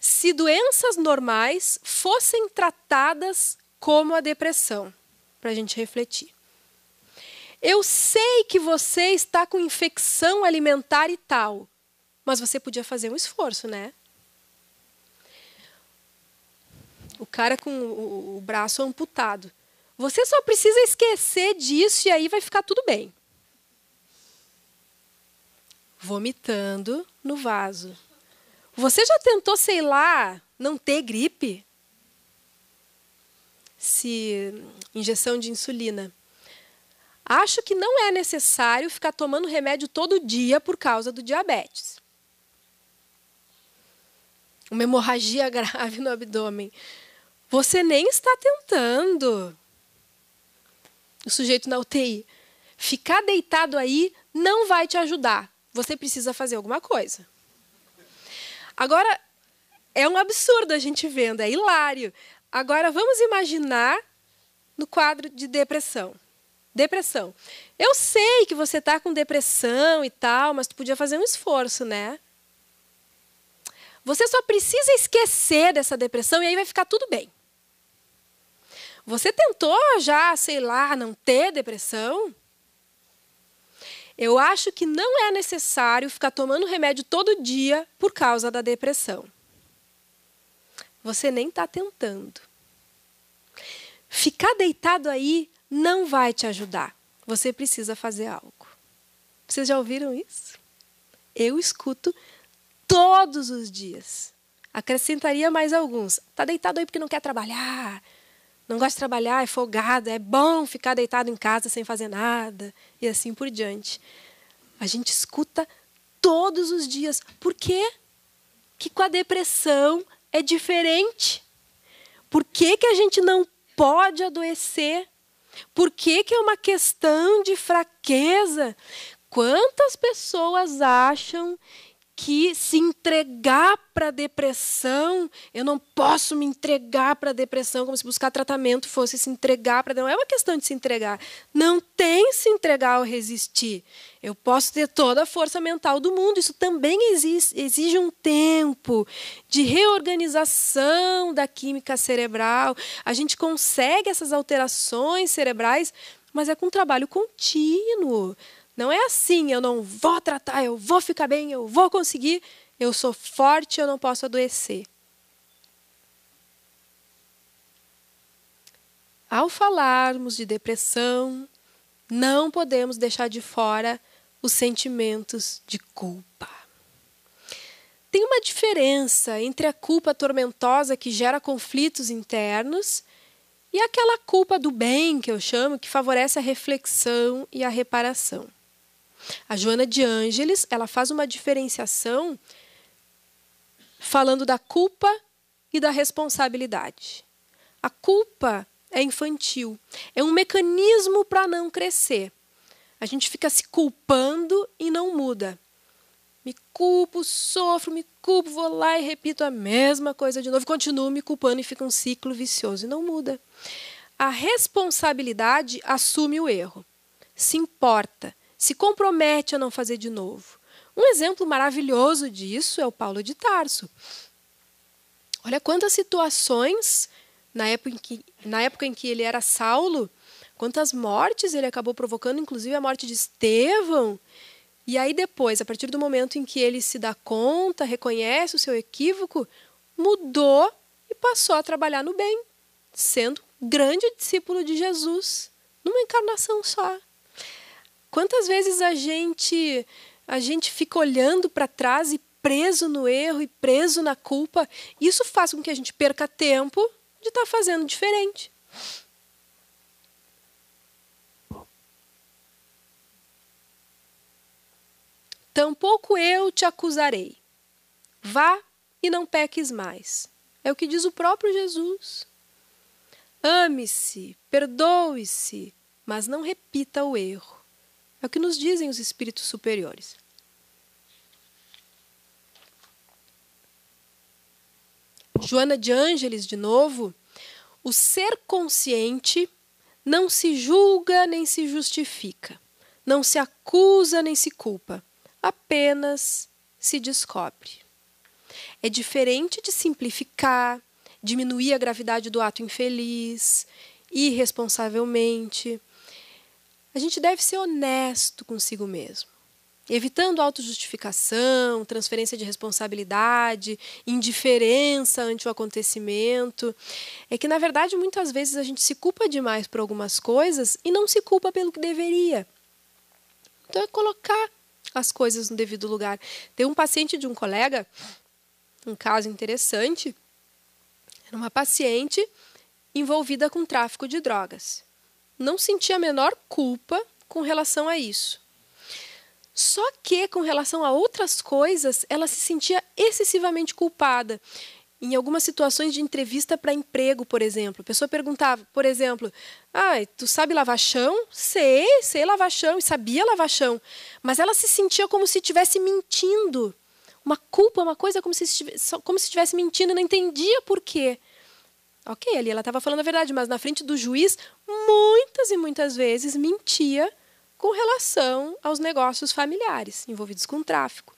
Se doenças normais fossem tratadas como a depressão, para a gente refletir. Eu sei que você está com infecção alimentar e tal, mas você podia fazer um esforço, né? o cara com o, o braço amputado. Você só precisa esquecer disso e aí vai ficar tudo bem. Vomitando no vaso. Você já tentou, sei lá, não ter gripe? Se injeção de insulina. Acho que não é necessário ficar tomando remédio todo dia por causa do diabetes. Uma hemorragia grave no abdômen. Você nem está tentando. O sujeito na UTI. Ficar deitado aí não vai te ajudar. Você precisa fazer alguma coisa. Agora, é um absurdo a gente vendo, é hilário. Agora, vamos imaginar no quadro de depressão. Depressão. Eu sei que você está com depressão e tal, mas tu podia fazer um esforço, né? Você só precisa esquecer dessa depressão e aí vai ficar tudo bem. Você tentou já, sei lá, não ter depressão? Eu acho que não é necessário ficar tomando remédio todo dia por causa da depressão. Você nem está tentando. Ficar deitado aí não vai te ajudar. Você precisa fazer algo. Vocês já ouviram isso? Eu escuto todos os dias. Acrescentaria mais alguns. Tá deitado aí porque não quer trabalhar, não gosta de trabalhar, é folgada, é bom ficar deitado em casa sem fazer nada e assim por diante. A gente escuta todos os dias. Por quê? Que com a depressão é diferente. Por que, que a gente não pode adoecer? Por que, que é uma questão de fraqueza? Quantas pessoas acham que se entregar para a depressão, eu não posso me entregar para a depressão como se buscar tratamento fosse se entregar para não é uma questão de se entregar. Não tem se entregar ou resistir. Eu posso ter toda a força mental do mundo, isso também exige, exige um tempo de reorganização da química cerebral. A gente consegue essas alterações cerebrais mas é com um trabalho contínuo. Não é assim, eu não vou tratar, eu vou ficar bem, eu vou conseguir, eu sou forte, eu não posso adoecer. Ao falarmos de depressão, não podemos deixar de fora os sentimentos de culpa. Tem uma diferença entre a culpa tormentosa que gera conflitos internos e aquela culpa do bem que eu chamo que favorece a reflexão e a reparação. A Joana de Ângeles, ela faz uma diferenciação falando da culpa e da responsabilidade. A culpa é infantil, é um mecanismo para não crescer. A gente fica se culpando e não muda. Me culpo, sofro, me culpo, vou lá e repito a mesma coisa de novo, continuo me culpando e fica um ciclo vicioso e não muda. A responsabilidade assume o erro, se importa, se compromete a não fazer de novo. Um exemplo maravilhoso disso é o Paulo de Tarso. Olha quantas situações, na época em que, na época em que ele era Saulo, quantas mortes ele acabou provocando, inclusive a morte de Estevão. E aí depois, a partir do momento em que ele se dá conta, reconhece o seu equívoco, mudou e passou a trabalhar no bem, sendo grande discípulo de Jesus, numa encarnação só. Quantas vezes a gente a gente fica olhando para trás e preso no erro e preso na culpa, isso faz com que a gente perca tempo de estar tá fazendo diferente. Tampouco eu te acusarei. Vá e não peques mais. É o que diz o próprio Jesus. Ame-se, perdoe-se, mas não repita o erro. É o que nos dizem os espíritos superiores. Joana de Ângeles, de novo, o ser consciente não se julga nem se justifica, não se acusa nem se culpa, apenas se descobre. É diferente de simplificar, diminuir a gravidade do ato infeliz, irresponsavelmente, a gente deve ser honesto consigo mesmo, evitando autojustificação, transferência de responsabilidade, indiferença ante o acontecimento. É que, na verdade, muitas vezes a gente se culpa demais por algumas coisas e não se culpa pelo que deveria. Então, é colocar as coisas no devido lugar. Tem um paciente de um colega, um caso interessante, era uma paciente envolvida com tráfico de drogas não sentia a menor culpa com relação a isso. Só que, com relação a outras coisas, ela se sentia excessivamente culpada. Em algumas situações de entrevista para emprego, por exemplo, a pessoa perguntava, por exemplo, ah, tu sabe lavar chão? Sei, sei lavar chão e sabia lavar chão. Mas ela se sentia como se estivesse mentindo. Uma culpa, é uma coisa como se estivesse, como se estivesse mentindo e não entendia por quê. Ok, ali ela estava falando a verdade, mas na frente do juiz, muitas e muitas vezes mentia com relação aos negócios familiares envolvidos com o tráfico.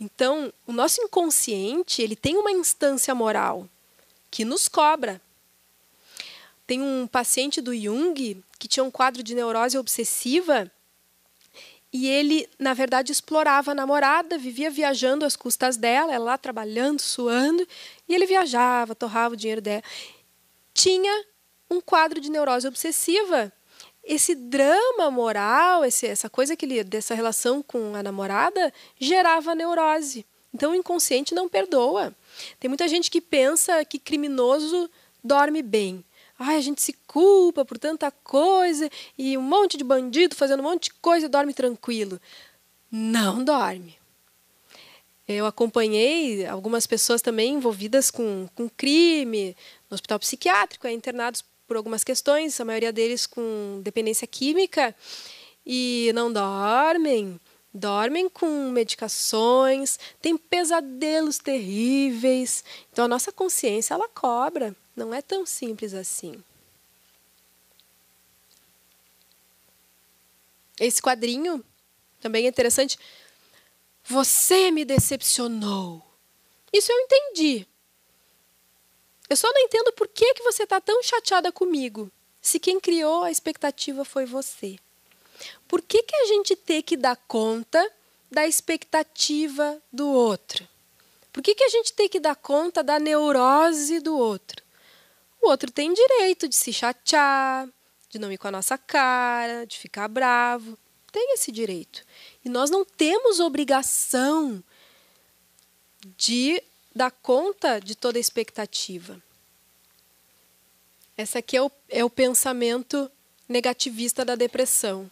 Então, o nosso inconsciente ele tem uma instância moral que nos cobra. Tem um paciente do Jung que tinha um quadro de neurose obsessiva e ele, na verdade, explorava a namorada, vivia viajando às custas dela, ela lá trabalhando, suando, e ele viajava, torrava o dinheiro dela. Tinha um quadro de neurose obsessiva. Esse drama moral, esse, essa coisa que ele, dessa relação com a namorada, gerava neurose. Então, o inconsciente não perdoa. Tem muita gente que pensa que criminoso dorme bem. Ai, a gente se culpa por tanta coisa e um monte de bandido fazendo um monte de coisa e dorme tranquilo. Não dorme. Eu acompanhei algumas pessoas também envolvidas com, com crime, no hospital psiquiátrico, é, internados por algumas questões, a maioria deles com dependência química, e não dormem. Dormem com medicações, têm pesadelos terríveis. Então a nossa consciência ela cobra. Não é tão simples assim. Esse quadrinho também é interessante. Você me decepcionou. Isso eu entendi. Eu só não entendo por que, que você está tão chateada comigo, se quem criou a expectativa foi você. Por que, que a gente tem que dar conta da expectativa do outro? Por que, que a gente tem que dar conta da neurose do outro? o outro tem direito de se chatear, de não ir com a nossa cara, de ficar bravo. Tem esse direito. E nós não temos obrigação de dar conta de toda a expectativa. Esse aqui é o, é o pensamento negativista da depressão.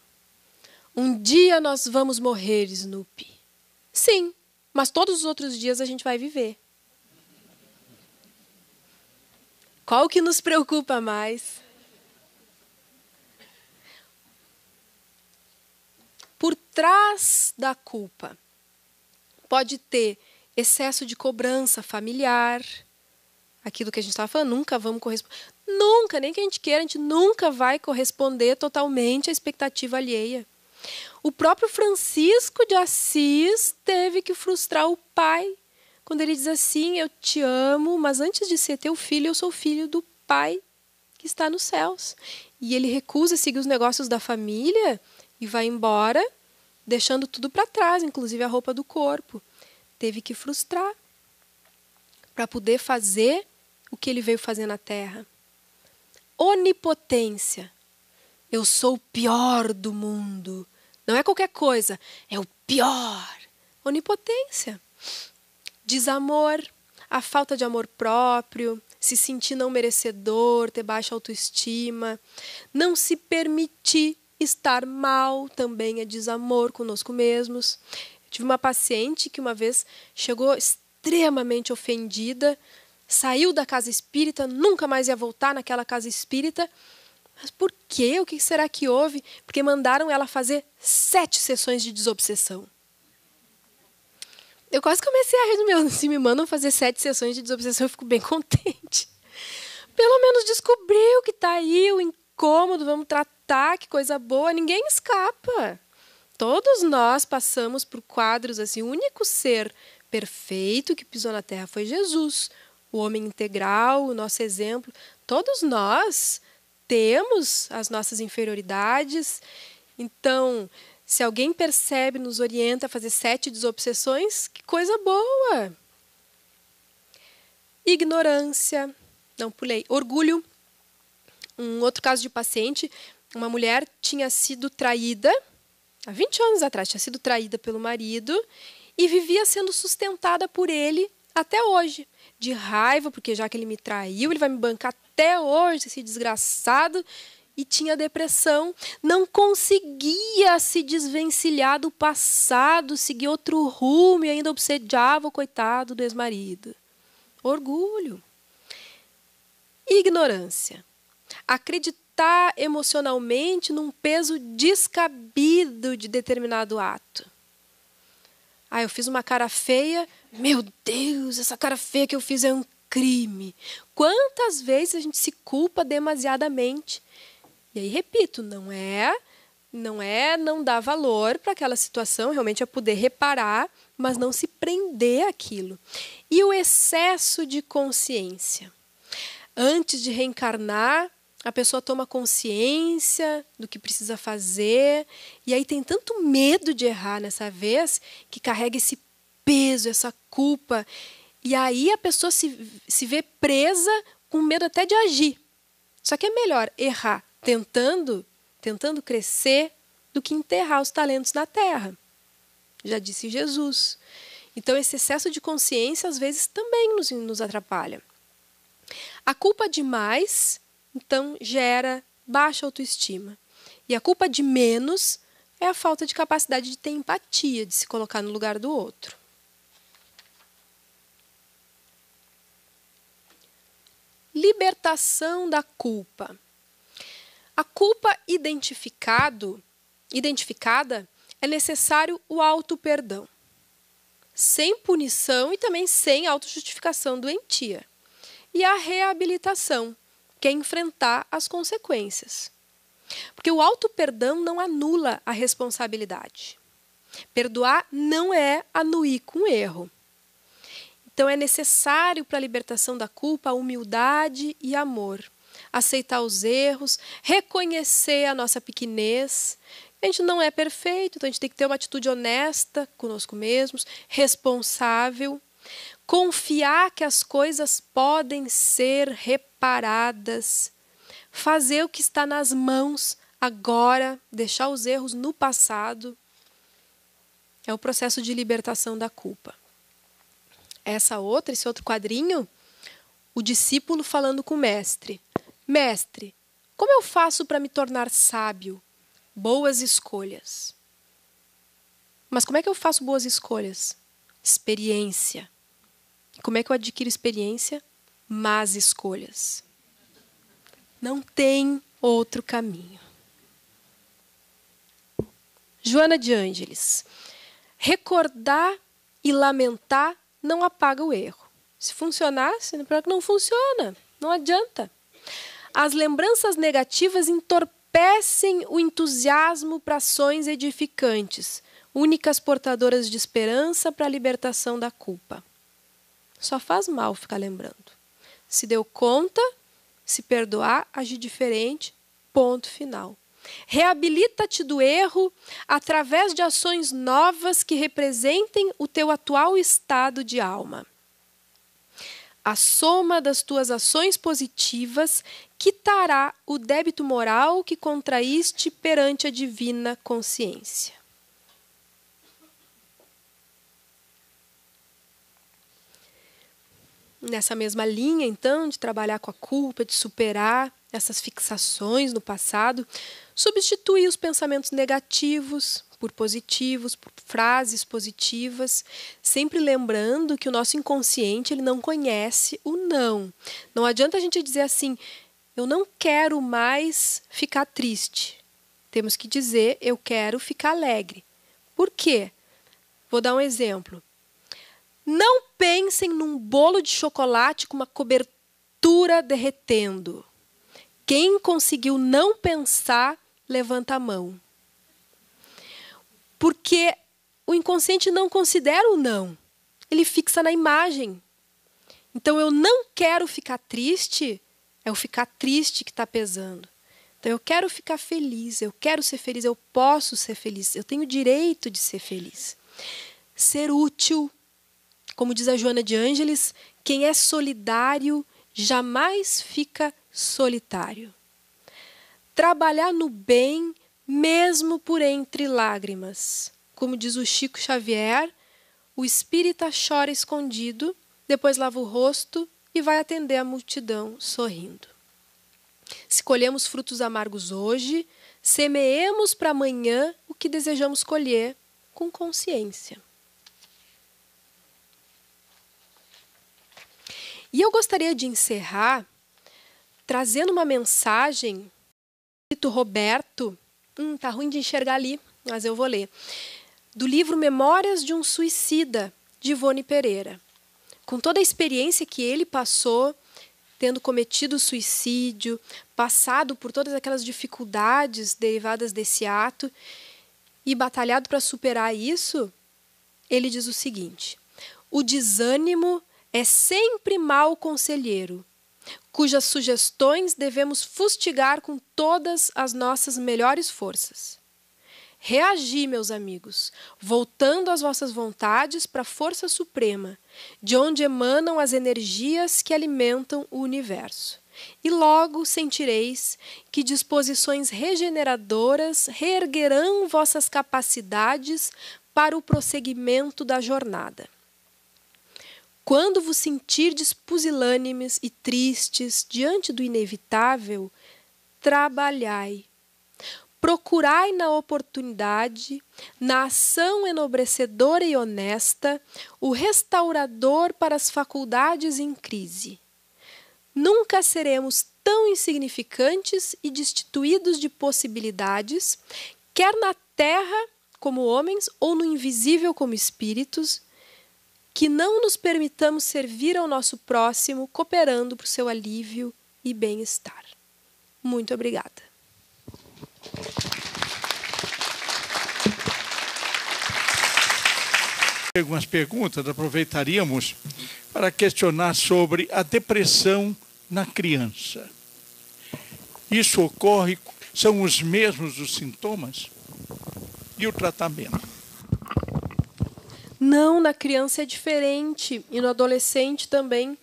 Um dia nós vamos morrer, Snoopy. Sim, mas todos os outros dias a gente vai viver. Qual que nos preocupa mais? Por trás da culpa pode ter excesso de cobrança familiar, aquilo que a gente estava falando, nunca vamos corresponder. Nunca, nem que a gente queira, a gente nunca vai corresponder totalmente à expectativa alheia. O próprio Francisco de Assis teve que frustrar o pai quando ele diz assim: Eu te amo, mas antes de ser teu filho, eu sou filho do Pai que está nos céus. E ele recusa seguir os negócios da família e vai embora, deixando tudo para trás, inclusive a roupa do corpo. Teve que frustrar para poder fazer o que ele veio fazer na terra. Onipotência. Eu sou o pior do mundo. Não é qualquer coisa, é o pior. Onipotência. Desamor, a falta de amor próprio, se sentir não merecedor, ter baixa autoestima, não se permitir estar mal também é desamor conosco mesmos. Eu tive uma paciente que uma vez chegou extremamente ofendida, saiu da casa espírita, nunca mais ia voltar naquela casa espírita. Mas por quê? O que será que houve? Porque mandaram ela fazer sete sessões de desobsessão. Eu quase comecei a rir do meu. Se me mandam fazer sete sessões de desobsessão, eu fico bem contente. Pelo menos descobriu que está aí o incômodo, vamos tratar, que coisa boa. Ninguém escapa. Todos nós passamos por quadros assim. O único ser perfeito que pisou na Terra foi Jesus, o homem integral, o nosso exemplo. Todos nós temos as nossas inferioridades. Então, se alguém percebe, nos orienta a fazer sete desobsessões, que coisa boa! Ignorância, não pulei, orgulho. Um outro caso de paciente, uma mulher tinha sido traída, há 20 anos atrás, tinha sido traída pelo marido e vivia sendo sustentada por ele até hoje. De raiva, porque já que ele me traiu, ele vai me bancar até hoje, esse desgraçado e tinha depressão, não conseguia se desvencilhar do passado, seguir outro rumo e ainda obsediava o coitado do ex-marido. Orgulho. Ignorância. Acreditar emocionalmente num peso descabido de determinado ato. Ah, eu fiz uma cara feia. Meu Deus, essa cara feia que eu fiz é um crime. Quantas vezes a gente se culpa demasiadamente e aí, repito, não é não é não dar valor para aquela situação, realmente é poder reparar, mas não se prender aquilo E o excesso de consciência. Antes de reencarnar, a pessoa toma consciência do que precisa fazer, e aí tem tanto medo de errar nessa vez que carrega esse peso, essa culpa. E aí a pessoa se, se vê presa com medo até de agir. Só que é melhor errar tentando, tentando crescer do que enterrar os talentos na terra. Já disse Jesus. Então, esse excesso de consciência às vezes também nos, nos atrapalha. A culpa de mais, então, gera baixa autoestima. E a culpa de menos é a falta de capacidade de ter empatia, de se colocar no lugar do outro. Libertação da culpa. A culpa identificado, identificada é necessário o auto-perdão, sem punição e também sem autojustificação doentia. E a reabilitação, que é enfrentar as consequências. Porque o auto-perdão não anula a responsabilidade. Perdoar não é anuir com erro. Então é necessário para a libertação da culpa humildade e amor aceitar os erros, reconhecer a nossa pequenez. A gente não é perfeito, então a gente tem que ter uma atitude honesta conosco mesmos, responsável, confiar que as coisas podem ser reparadas, fazer o que está nas mãos agora, deixar os erros no passado. É o processo de libertação da culpa. Essa outra, esse outro quadrinho, o discípulo falando com o mestre. Mestre, como eu faço para me tornar sábio? Boas escolhas. Mas como é que eu faço boas escolhas? Experiência. Como é que eu adquiro experiência? Más escolhas. Não tem outro caminho. Joana de Ângeles. Recordar e lamentar não apaga o erro. Se funcionasse, não funciona, não adianta. As lembranças negativas entorpecem o entusiasmo para ações edificantes, únicas portadoras de esperança para a libertação da culpa. Só faz mal ficar lembrando. Se deu conta, se perdoar, agir diferente, ponto final. Reabilita-te do erro através de ações novas que representem o teu atual estado de alma. A soma das tuas ações positivas quitará o débito moral que contraíste perante a divina consciência. Nessa mesma linha, então, de trabalhar com a culpa, de superar essas fixações no passado, substituir os pensamentos negativos por positivos, por frases positivas, sempre lembrando que o nosso inconsciente ele não conhece o não. Não adianta a gente dizer assim, eu não quero mais ficar triste. Temos que dizer, eu quero ficar alegre. Por quê? Vou dar um exemplo. Não pensem num bolo de chocolate com uma cobertura derretendo. Quem conseguiu não pensar, levanta a mão. Porque o inconsciente não considera o não. Ele fixa na imagem. Então eu não quero ficar triste, é o ficar triste que está pesando. Então eu quero ficar feliz, eu quero ser feliz, eu posso ser feliz, eu tenho direito de ser feliz. Ser útil, como diz a Joana de Ângeles, quem é solidário jamais fica solitário. Trabalhar no bem mesmo por entre lágrimas. Como diz o Chico Xavier, o espírita chora escondido, depois lava o rosto e vai atender a multidão sorrindo. Se colhemos frutos amargos hoje, semeemos para amanhã o que desejamos colher com consciência. E eu gostaria de encerrar trazendo uma mensagem do Roberto hum, tá ruim de enxergar ali, mas eu vou ler. Do livro Memórias de um Suicida, de Ivone Pereira. Com toda a experiência que ele passou, tendo cometido suicídio, passado por todas aquelas dificuldades derivadas desse ato e batalhado para superar isso, ele diz o seguinte: o desânimo é sempre mal conselheiro cujas sugestões devemos fustigar com todas as nossas melhores forças. Reagi, meus amigos, voltando as vossas vontades para a força suprema, de onde emanam as energias que alimentam o universo. E logo sentireis que disposições regeneradoras reerguerão vossas capacidades para o prosseguimento da jornada. Quando vos sentirdes pusilânimes e tristes diante do inevitável, trabalhai. Procurai na oportunidade, na ação enobrecedora e honesta, o restaurador para as faculdades em crise. Nunca seremos tão insignificantes e destituídos de possibilidades, quer na terra como homens ou no invisível como espíritos, que não nos permitamos servir ao nosso próximo, cooperando para o seu alívio e bem-estar. Muito obrigada.
Algumas perguntas aproveitaríamos para questionar sobre a depressão na criança. Isso ocorre, são os mesmos os sintomas e o tratamento.
Não, na criança é diferente e no adolescente também.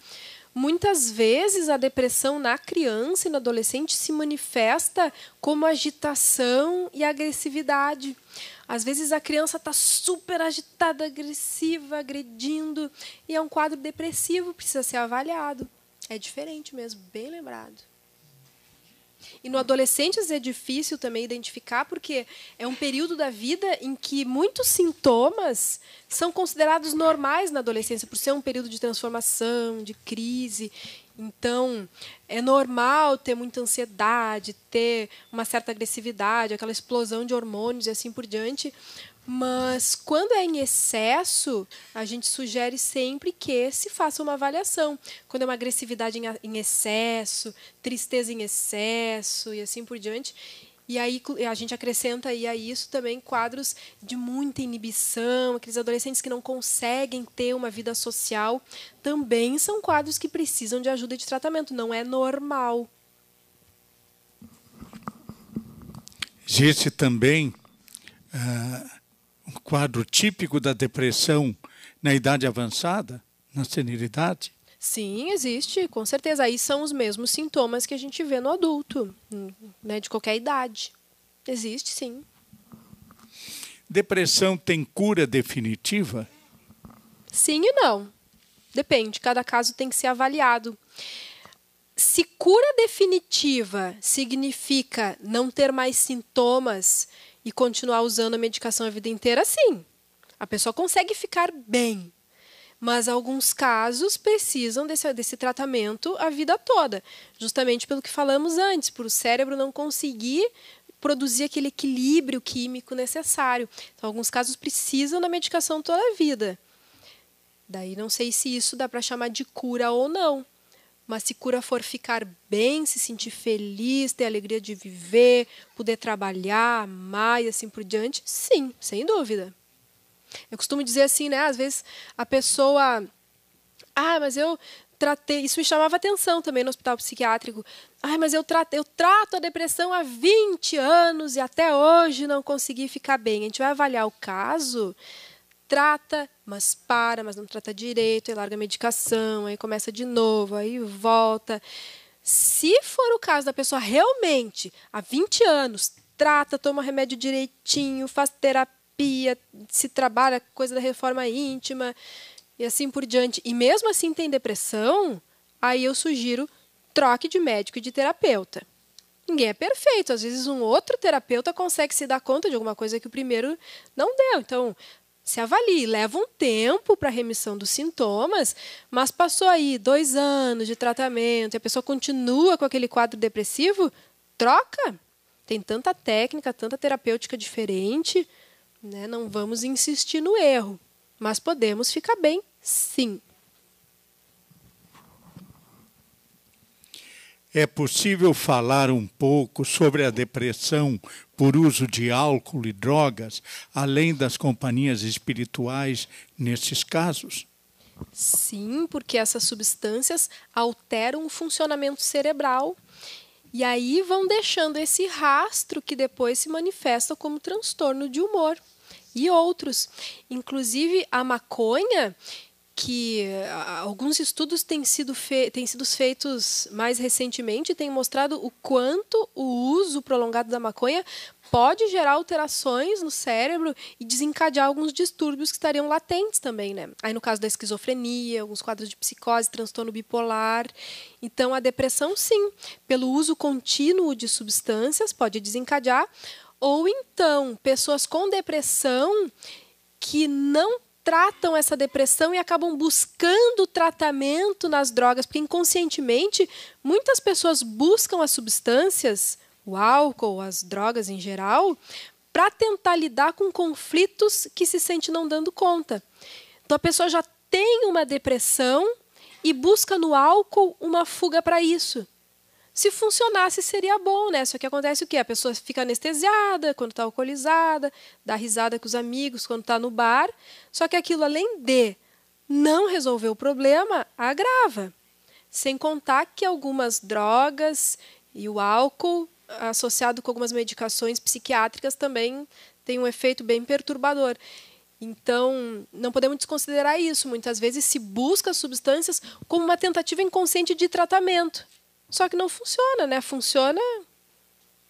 Muitas vezes a depressão na criança e no adolescente se manifesta como agitação e agressividade. Às vezes a criança está super agitada, agressiva, agredindo, e é um quadro depressivo, precisa ser avaliado. É diferente mesmo, bem lembrado. E no adolescentes é difícil também identificar, porque é um período da vida em que muitos sintomas são considerados normais na adolescência, por ser um período de transformação, de crise. Então, é normal ter muita ansiedade, ter uma certa agressividade, aquela explosão de hormônios e assim por diante, mas quando é em excesso, a gente sugere sempre que se faça uma avaliação. Quando é uma agressividade em excesso, tristeza em excesso e assim por diante. E aí a gente acrescenta aí a isso também quadros de muita inibição, aqueles adolescentes que não conseguem ter uma vida social, também são quadros que precisam de ajuda de tratamento, não é normal.
Existe também uh, um quadro típico da depressão na idade avançada, na senilidade?
Sim, existe, com certeza. Aí são os mesmos sintomas que a gente vê no adulto, né, de qualquer idade. Existe, sim.
Depressão tem cura definitiva?
Sim e não. Depende, cada caso tem que ser avaliado. Se cura definitiva significa não ter mais sintomas e continuar usando a medicação a vida inteira, sim. A pessoa consegue ficar bem. Mas alguns casos precisam desse, desse tratamento a vida toda, justamente pelo que falamos antes, por o cérebro não conseguir produzir aquele equilíbrio químico necessário. Então, alguns casos precisam da medicação toda a vida. Daí não sei se isso dá para chamar de cura ou não. Mas se cura for ficar bem, se sentir feliz, ter alegria de viver, poder trabalhar, amar e assim por diante, sim, sem dúvida. Eu costumo dizer assim, né? Às vezes a pessoa. Ah, mas eu tratei. Isso me chamava atenção também no hospital psiquiátrico. Ah, mas eu, trato, eu trato a depressão há 20 anos e até hoje não consegui ficar bem. A gente vai avaliar o caso trata, mas para, mas não trata direito, aí larga a medicação, aí começa de novo, aí volta. Se for o caso da pessoa realmente, há 20 anos, trata, toma remédio direitinho, faz terapia, se trabalha coisa da reforma íntima e assim por diante, e mesmo assim tem depressão, aí eu sugiro troque de médico e de terapeuta. Ninguém é perfeito, às vezes um outro terapeuta consegue se dar conta de alguma coisa que o primeiro não deu. Então, se avalie. Leva um tempo para a remissão dos sintomas, mas passou aí dois anos de tratamento e a pessoa continua com aquele quadro depressivo, troca. Tem tanta técnica, tanta terapêutica diferente, né? não vamos insistir no erro, mas podemos ficar bem, sim.
é possível falar um pouco sobre a depressão por uso de álcool e drogas, além das companhias espirituais nesses casos?
Sim, porque essas substâncias alteram o funcionamento cerebral e aí vão deixando esse rastro que depois se manifesta como transtorno de humor e outros. Inclusive a maconha, que alguns estudos têm sido, fe têm sido feitos mais recentemente e têm mostrado o quanto o uso prolongado da maconha pode gerar alterações no cérebro e desencadear alguns distúrbios que estariam latentes também, né? Aí no caso da esquizofrenia, alguns quadros de psicose, transtorno bipolar. Então a depressão, sim, pelo uso contínuo de substâncias pode desencadear. Ou então, pessoas com depressão que não tratam essa depressão e acabam buscando tratamento nas drogas, porque inconscientemente muitas pessoas buscam as substâncias, o álcool, as drogas em geral, para tentar lidar com conflitos que se sente não dando conta. Então a pessoa já tem uma depressão e busca no álcool uma fuga para isso. Se funcionasse, seria bom, né? Só que acontece o quê? A pessoa fica anestesiada quando está alcoolizada, dá risada com os amigos quando está no bar. Só que aquilo, além de não resolver o problema, agrava. Sem contar que algumas drogas e o álcool, associado com algumas medicações psiquiátricas, também tem um efeito bem perturbador. Então, não podemos desconsiderar isso. Muitas vezes se busca substâncias como uma tentativa inconsciente de tratamento. Só que não funciona, né? Funciona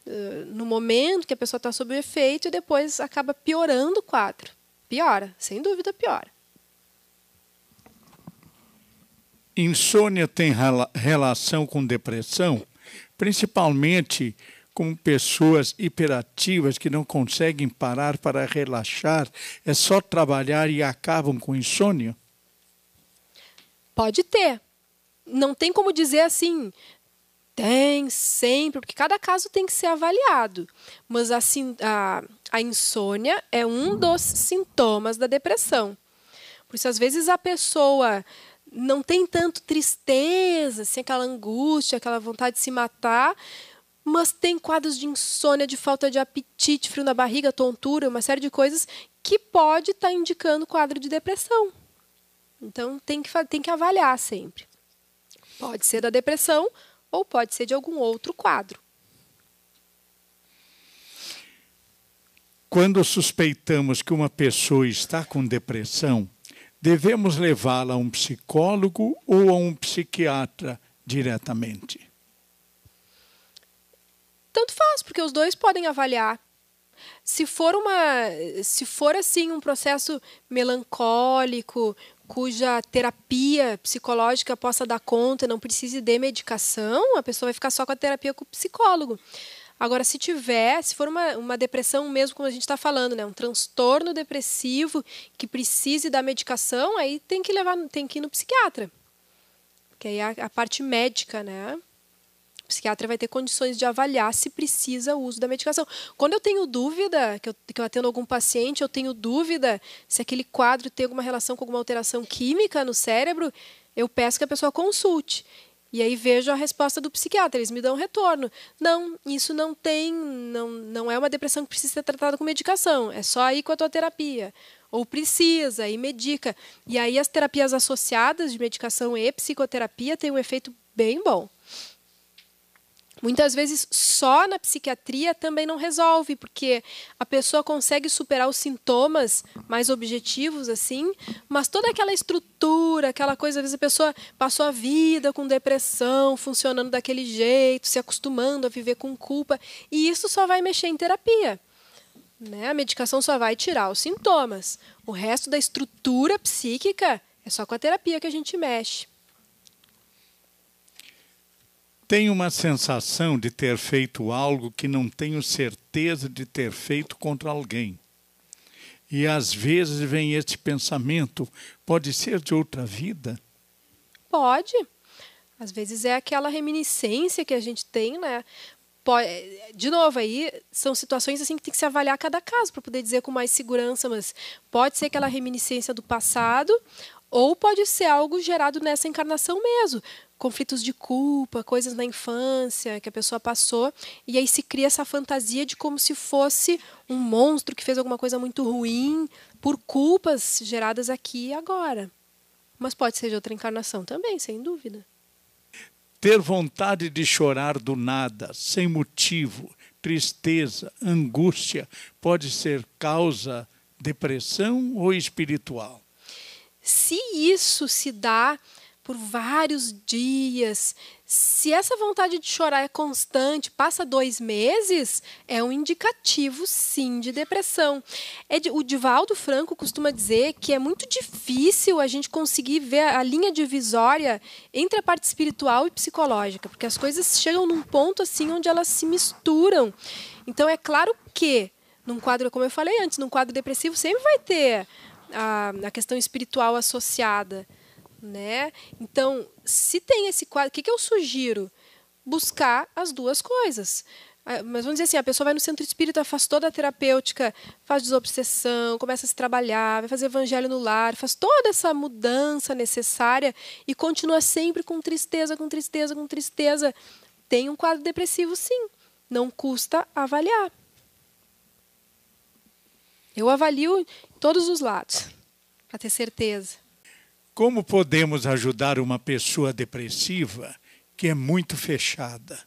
eh, no momento que a pessoa está sob o efeito e depois acaba piorando o quadro. Piora, sem dúvida piora.
Insônia tem relação com depressão, principalmente com pessoas hiperativas que não conseguem parar para relaxar, é só trabalhar e acabam com insônia?
Pode ter. Não tem como dizer assim, tem, sempre, porque cada caso tem que ser avaliado. Mas a, a, a insônia é um dos sintomas da depressão. Por isso, às vezes, a pessoa não tem tanto tristeza, assim, aquela angústia, aquela vontade de se matar, mas tem quadros de insônia, de falta de apetite, frio na barriga, tontura, uma série de coisas que pode estar tá indicando quadro de depressão. Então tem que, tem que avaliar sempre. Pode ser da depressão ou pode ser de algum outro quadro.
Quando suspeitamos que uma pessoa está com depressão, devemos levá-la a um psicólogo ou a um psiquiatra diretamente? Tanto faz,
porque os dois podem avaliar. Se for uma, se for assim um processo melancólico, cuja terapia psicológica possa dar conta, não precise de medicação, a pessoa vai ficar só com a terapia com o psicólogo. Agora, se tiver, se for uma, uma depressão mesmo, como a gente está falando, né, um transtorno depressivo que precise da medicação, aí tem que levar, tem que ir no psiquiatra, que aí é a, a parte médica, né? o psiquiatra vai ter condições de avaliar se precisa o uso da medicação. Quando eu tenho dúvida, que eu, que eu atendo algum paciente, eu tenho dúvida se aquele quadro tem alguma relação com alguma alteração química no cérebro, eu peço que a pessoa consulte. E aí vejo a resposta do psiquiatra, eles me dão um retorno. Não, isso não tem, não, não é uma depressão que precisa ser tratada com medicação, é só ir com a tua terapia. Ou precisa, e medica. E aí as terapias associadas de medicação e psicoterapia têm um efeito bem bom. Muitas vezes só na psiquiatria também não resolve, porque a pessoa consegue superar os sintomas mais objetivos assim, mas toda aquela estrutura, aquela coisa, às vezes a pessoa passou a vida com depressão, funcionando daquele jeito, se acostumando a viver com culpa, e isso só vai mexer em terapia. Né? A medicação só vai tirar os sintomas. O resto da estrutura psíquica é só com a terapia que a gente mexe.
Tenho uma sensação de ter feito algo que não tenho certeza de ter feito contra alguém. E às vezes vem esse pensamento: pode ser de outra vida?
Pode. Às vezes é aquela reminiscência que a gente tem, né? É, de novo aí são situações assim que tem que se avaliar cada caso para poder dizer com mais segurança mas pode ser aquela reminiscência do passado ou pode ser algo gerado nessa encarnação mesmo conflitos de culpa, coisas na infância que a pessoa passou, e aí se cria essa fantasia de como se fosse um monstro que fez alguma coisa muito ruim por culpas geradas aqui e agora. Mas pode ser de outra encarnação também, sem dúvida.
Ter vontade de chorar do nada, sem motivo, tristeza, angústia, pode ser causa depressão ou espiritual?
Se isso se dá por vários dias. Se essa vontade de chorar é constante, passa dois meses, é um indicativo, sim, de depressão. É o Divaldo Franco costuma dizer que é muito difícil a gente conseguir ver a linha divisória entre a parte espiritual e psicológica, porque as coisas chegam num ponto assim onde elas se misturam. Então, é claro que, num quadro, como eu falei antes, num quadro depressivo, sempre vai ter a, a questão espiritual associada né? Então, se tem esse quadro, o que, que eu sugiro? Buscar as duas coisas. Ah, mas vamos dizer assim, a pessoa vai no centro espírita, faz toda a terapêutica, faz desobsessão, começa a se trabalhar, vai fazer evangelho no lar, faz toda essa mudança necessária e continua sempre com tristeza, com tristeza, com tristeza. Tem um quadro depressivo, sim. Não custa avaliar. Eu avalio todos os lados, para ter certeza.
Como podemos ajudar uma pessoa depressiva que é muito fechada?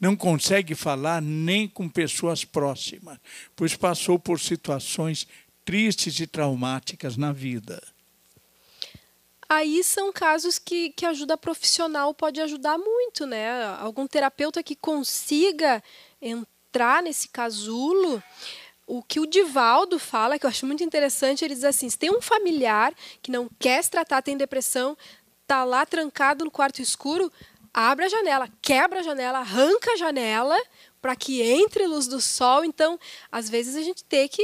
Não consegue falar nem com pessoas próximas, pois passou por situações tristes e traumáticas na vida.
Aí são casos que, que ajuda profissional pode ajudar muito, né? Algum terapeuta que consiga entrar nesse casulo o que o Divaldo fala, que eu acho muito interessante, ele diz assim: se tem um familiar que não quer se tratar, tem depressão, tá lá trancado no quarto escuro, abre a janela, quebra a janela, arranca a janela para que entre luz do sol. Então, às vezes a gente tem que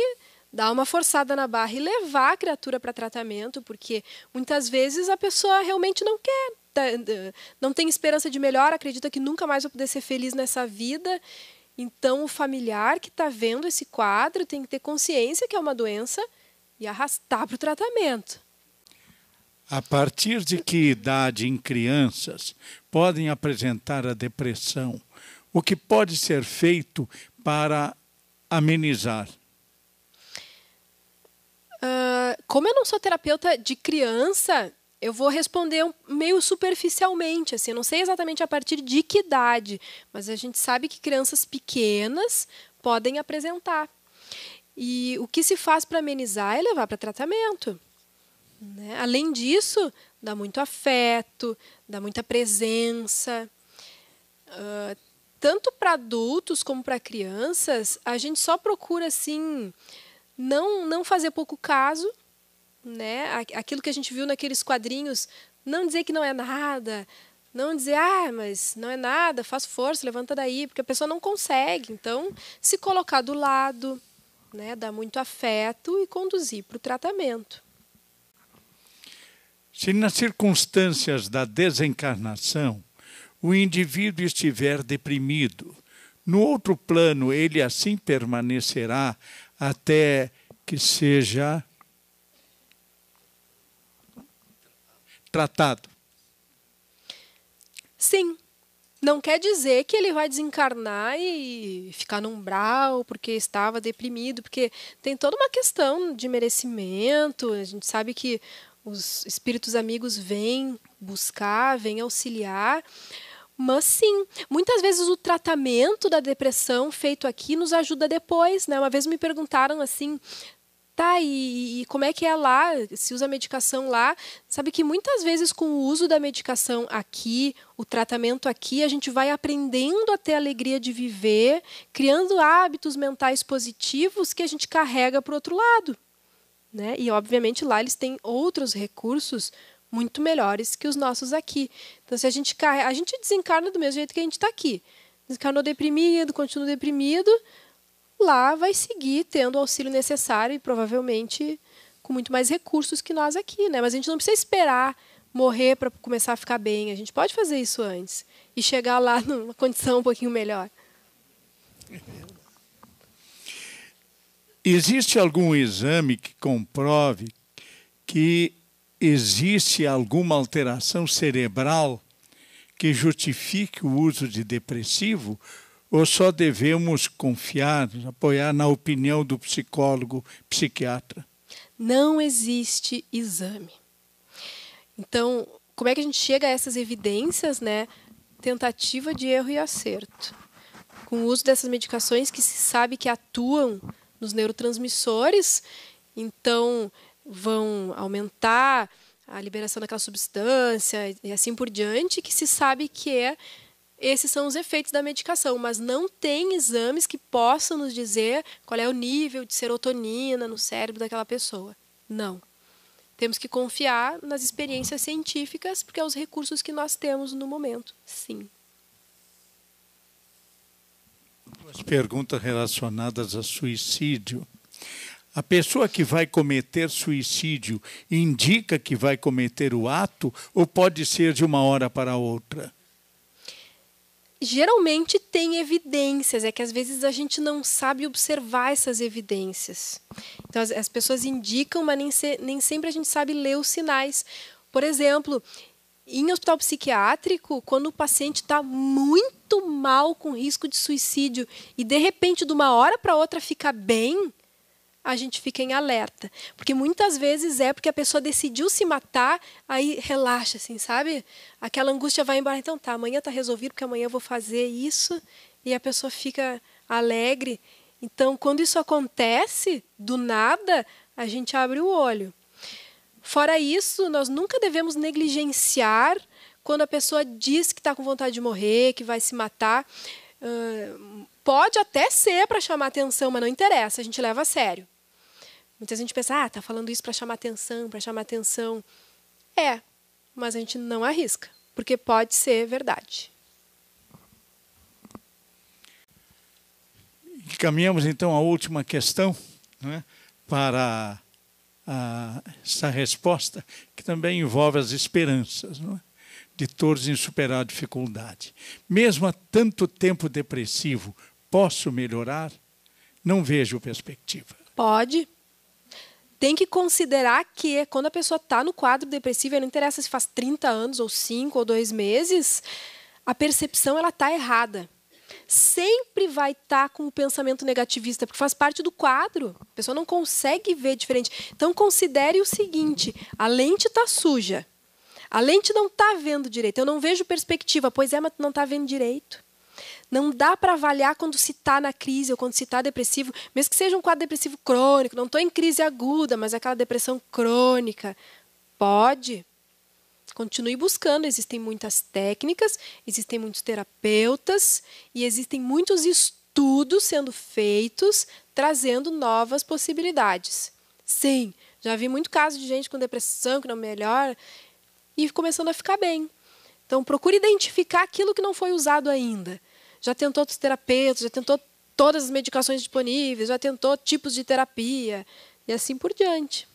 dar uma forçada na barra e levar a criatura para tratamento, porque muitas vezes a pessoa realmente não quer, tá, não tem esperança de melhor, acredita que nunca mais vai poder ser feliz nessa vida. Então, o familiar que está vendo esse quadro tem que ter consciência que é uma doença e arrastar para o tratamento.
A partir de que idade em crianças podem apresentar a depressão? O que pode ser feito para amenizar?
Uh, como eu não sou terapeuta de criança, eu vou responder meio superficialmente, assim, eu não sei exatamente a partir de que idade, mas a gente sabe que crianças pequenas podem apresentar. E o que se faz para amenizar é levar para tratamento. Né? Além disso, dá muito afeto, dá muita presença. Uh, tanto para adultos como para crianças, a gente só procura assim não não fazer pouco caso né? Aquilo que a gente viu naqueles quadrinhos, não dizer que não é nada, não dizer, ah, mas não é nada, faz força, levanta daí, porque a pessoa não consegue. Então, se colocar do lado, né, dar muito afeto e conduzir para o tratamento.
Se nas circunstâncias da desencarnação o indivíduo estiver deprimido, no outro plano ele assim permanecerá até que seja tratado?
Sim. Não quer dizer que ele vai desencarnar e ficar num brau porque estava deprimido, porque tem toda uma questão de merecimento. A gente sabe que os espíritos amigos vêm buscar, vêm auxiliar. Mas sim, muitas vezes o tratamento da depressão feito aqui nos ajuda depois, né? Uma vez me perguntaram assim, tá, e, e, como é que é lá? Se usa medicação lá? Sabe que muitas vezes com o uso da medicação aqui, o tratamento aqui, a gente vai aprendendo a ter alegria de viver, criando hábitos mentais positivos que a gente carrega para o outro lado. Né? E, obviamente, lá eles têm outros recursos muito melhores que os nossos aqui. Então, se a gente, carrega, a gente desencarna do mesmo jeito que a gente está aqui. Desencarnou deprimido, continua deprimido, lá vai seguir tendo o auxílio necessário e provavelmente com muito mais recursos que nós aqui, né? Mas a gente não precisa esperar morrer para começar a ficar bem. A gente pode fazer isso antes e chegar lá numa condição um pouquinho melhor.
Existe algum exame que comprove que existe alguma alteração cerebral que justifique o uso de depressivo? Ou só devemos confiar, apoiar na opinião do psicólogo, psiquiatra?
Não existe exame. Então, como é que a gente chega a essas evidências, né? Tentativa de erro e acerto. Com o uso dessas medicações que se sabe que atuam nos neurotransmissores, então vão aumentar a liberação daquela substância e assim por diante, que se sabe que é esses são os efeitos da medicação, mas não tem exames que possam nos dizer qual é o nível de serotonina no cérebro daquela pessoa. Não. Temos que confiar nas experiências científicas, porque é os recursos que nós temos no momento. Sim.
Duas perguntas relacionadas a suicídio. A pessoa que vai cometer suicídio indica que vai cometer o ato ou pode ser de uma hora para outra?
geralmente tem evidências, é que às vezes a gente não sabe observar essas evidências. Então, as, as pessoas indicam, mas nem, se, nem sempre a gente sabe ler os sinais. Por exemplo, em hospital psiquiátrico, quando o paciente está muito mal, com risco de suicídio, e de repente, de uma hora para outra, fica bem, a gente fica em alerta. Porque muitas vezes é porque a pessoa decidiu se matar, aí relaxa, assim, sabe? Aquela angústia vai embora. Então tá, amanhã tá resolvido, porque amanhã eu vou fazer isso. E a pessoa fica alegre. Então, quando isso acontece, do nada, a gente abre o olho. Fora isso, nós nunca devemos negligenciar quando a pessoa diz que está com vontade de morrer, que vai se matar. Uh, Pode até ser para chamar atenção, mas não interessa, a gente leva a sério. Muita gente pensa, ah, tá falando isso para chamar atenção, para chamar atenção. É, mas a gente não arrisca, porque pode ser verdade.
caminhamos então à última questão, né, para a, essa resposta, que também envolve as esperanças é? de todos em superar a dificuldade. Mesmo a tanto tempo depressivo, Posso melhorar? Não vejo perspectiva.
Pode. Tem que considerar que quando a pessoa está no quadro depressivo, não interessa se faz 30 anos ou 5 ou 2 meses, a percepção ela está errada sempre vai estar tá com o pensamento negativista, porque faz parte do quadro. A pessoa não consegue ver diferente. Então considere o seguinte: a lente está suja. A lente não está vendo direito. Eu não vejo perspectiva. Pois é, mas não está vendo direito. Não dá para avaliar quando se está na crise ou quando se está depressivo, mesmo que seja um quadro depressivo crônico. Não estou em crise aguda, mas é aquela depressão crônica. Pode. Continue buscando. Existem muitas técnicas, existem muitos terapeutas e existem muitos estudos sendo feitos trazendo novas possibilidades. Sim, já vi muito caso de gente com depressão que não melhora e começando a ficar bem. Então, procure identificar aquilo que não foi usado ainda já tentou os terapeutas, já tentou todas as medicações disponíveis, já tentou tipos de terapia e assim por diante.